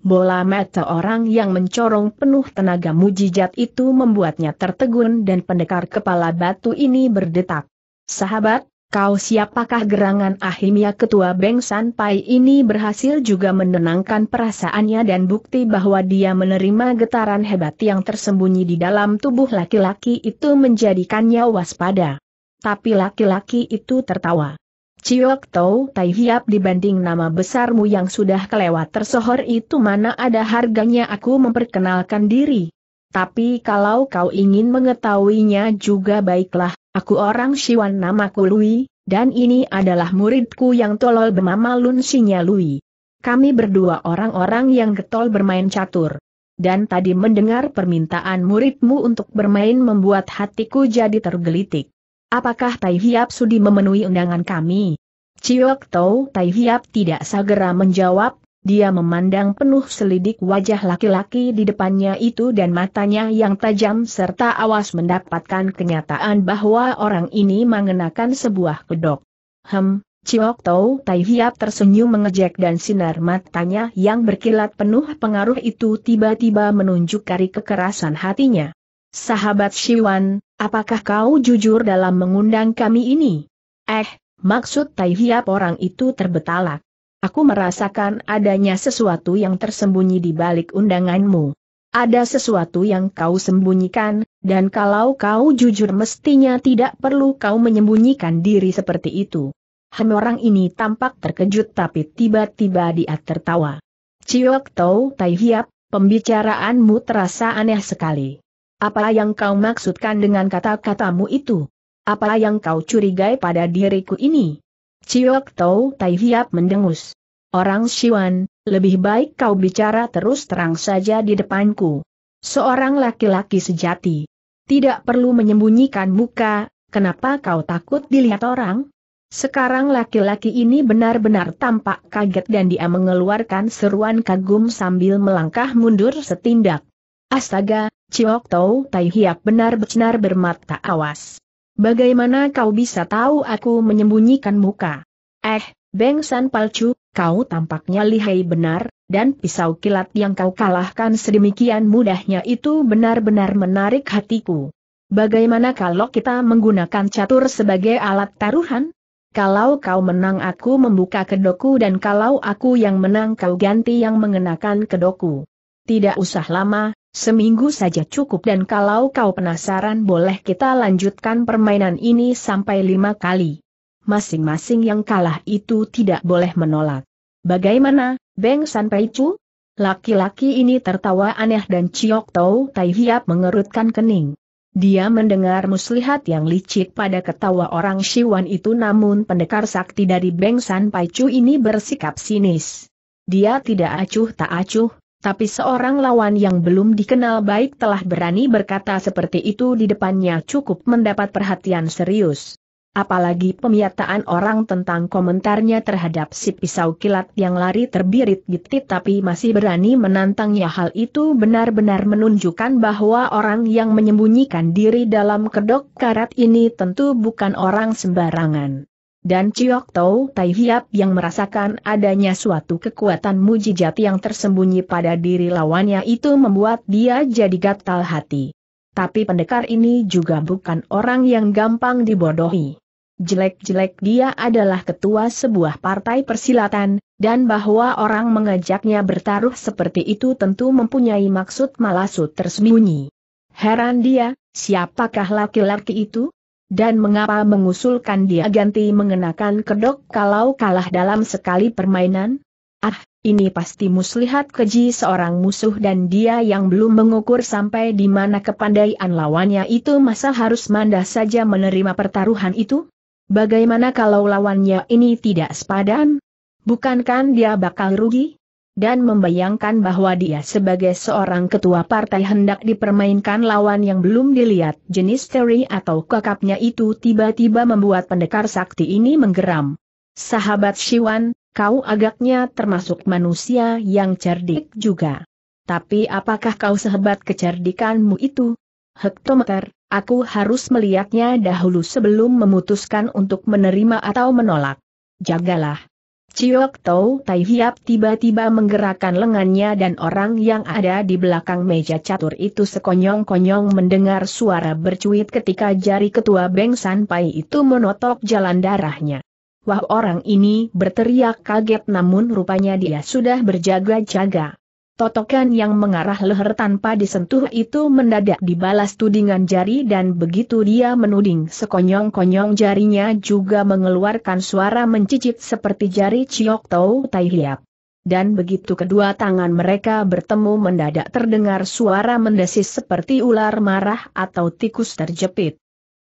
Bola mata orang yang mencorong penuh tenaga mujijat itu membuatnya tertegun dan pendekar kepala batu ini berdetak. Sahabat, Kau siapakah gerangan Ahimia ketua Beng San Pai ini berhasil juga menenangkan perasaannya dan bukti bahwa dia menerima getaran hebat yang tersembunyi di dalam tubuh laki-laki itu menjadikannya waspada. Tapi laki-laki itu tertawa. Ciyok Tau Tai Hiap dibanding nama besarmu yang sudah kelewat tersohor itu mana ada harganya aku memperkenalkan diri, tapi kalau kau ingin mengetahuinya juga baiklah, aku orang Siwan namaku Lui, dan ini adalah muridku yang tolol bernama Lunsinya Lui. Kami berdua orang-orang yang getol bermain catur. Dan tadi mendengar permintaan muridmu untuk bermain membuat hatiku jadi tergelitik. Apakah Tai Hiap sudi memenuhi undangan kami? Ciok Tau Tai Hiap tidak segera menjawab, dia memandang penuh selidik wajah laki-laki di depannya itu dan matanya yang tajam serta awas mendapatkan kenyataan bahwa orang ini mengenakan sebuah kedok. Hem, Ciok Tau Tai Hiap tersenyum mengejek dan sinar matanya yang berkilat penuh pengaruh itu tiba-tiba menunjuk kari kekerasan hatinya. Sahabat Shiwan, apakah kau jujur dalam mengundang kami ini? Eh, maksud Tai Hiap orang itu terbetalak. Aku merasakan adanya sesuatu yang tersembunyi di balik undanganmu. Ada sesuatu yang kau sembunyikan, dan kalau kau jujur mestinya tidak perlu kau menyembunyikan diri seperti itu. Hem orang ini tampak terkejut tapi tiba-tiba dia tertawa. Ciyok Tau Tai Hiap, pembicaraanmu terasa aneh sekali. Apa yang kau maksudkan dengan kata-katamu itu? Apa yang kau curigai pada diriku ini? Ciok Tau Tai Hiap mendengus. Orang Siwan, lebih baik kau bicara terus terang saja di depanku. Seorang laki-laki sejati. Tidak perlu menyembunyikan muka, kenapa kau takut dilihat orang? Sekarang laki-laki ini benar-benar tampak kaget dan dia mengeluarkan seruan kagum sambil melangkah mundur setindak. Astaga, Ciok Tau Tai Hiap benar-benar bermata awas. Bagaimana kau bisa tahu aku menyembunyikan muka? Eh, Beng San Palcu, kau tampaknya lihai benar, dan pisau kilat yang kau kalahkan sedemikian mudahnya itu benar-benar menarik hatiku. Bagaimana kalau kita menggunakan catur sebagai alat taruhan? Kalau kau menang aku membuka kedoku dan kalau aku yang menang kau ganti yang mengenakan kedoku. Tidak usah lama, Seminggu saja cukup dan kalau kau penasaran boleh kita lanjutkan permainan ini sampai lima kali. Masing-masing yang kalah itu tidak boleh menolak. Bagaimana, Beng San Chu? Laki-laki ini tertawa aneh dan Ciok Tau Tai Hiap mengerutkan kening. Dia mendengar muslihat yang licik pada ketawa orang Siwan itu namun pendekar sakti dari Beng San Chu ini bersikap sinis. Dia tidak acuh tak acuh, tapi seorang lawan yang belum dikenal baik telah berani berkata seperti itu di depannya cukup mendapat perhatian serius. Apalagi pemiataan orang tentang komentarnya terhadap si pisau kilat yang lari terbirit-bitit tapi masih berani menantangnya hal itu benar-benar menunjukkan bahwa orang yang menyembunyikan diri dalam kedok karat ini tentu bukan orang sembarangan dan Chiok Tau Tai Hiap yang merasakan adanya suatu kekuatan mujijat yang tersembunyi pada diri lawannya itu membuat dia jadi gatal hati. Tapi pendekar ini juga bukan orang yang gampang dibodohi. Jelek-jelek dia adalah ketua sebuah partai persilatan, dan bahwa orang mengajaknya bertaruh seperti itu tentu mempunyai maksud malasut tersembunyi. Heran dia, siapakah laki-laki itu? Dan mengapa mengusulkan dia ganti mengenakan kedok kalau kalah dalam sekali permainan? Ah, ini pasti muslihat keji seorang musuh dan dia yang belum mengukur sampai di mana kepandaian lawannya itu masa harus mandah saja menerima pertaruhan itu? Bagaimana kalau lawannya ini tidak sepadan? Bukankan dia bakal rugi? dan membayangkan bahwa dia sebagai seorang ketua partai hendak dipermainkan lawan yang belum dilihat jenis teori atau kakapnya itu tiba-tiba membuat pendekar sakti ini menggeram. Sahabat Siwan, kau agaknya termasuk manusia yang cerdik juga. Tapi apakah kau sehebat kecerdikanmu itu? Hektometer, aku harus melihatnya dahulu sebelum memutuskan untuk menerima atau menolak. Jagalah, Ciok Tau Tai Hiap tiba-tiba menggerakkan lengannya dan orang yang ada di belakang meja catur itu sekonyong-konyong mendengar suara bercuit ketika jari ketua Beng San Pai itu menotok jalan darahnya. Wah orang ini berteriak kaget namun rupanya dia sudah berjaga-jaga. Totokan yang mengarah leher tanpa disentuh itu mendadak dibalas tudingan jari dan begitu dia menuding sekonyong-konyong jarinya juga mengeluarkan suara mencicit seperti jari Ciok Tau Tai Hiap. Dan begitu kedua tangan mereka bertemu mendadak terdengar suara mendesis seperti ular marah atau tikus terjepit.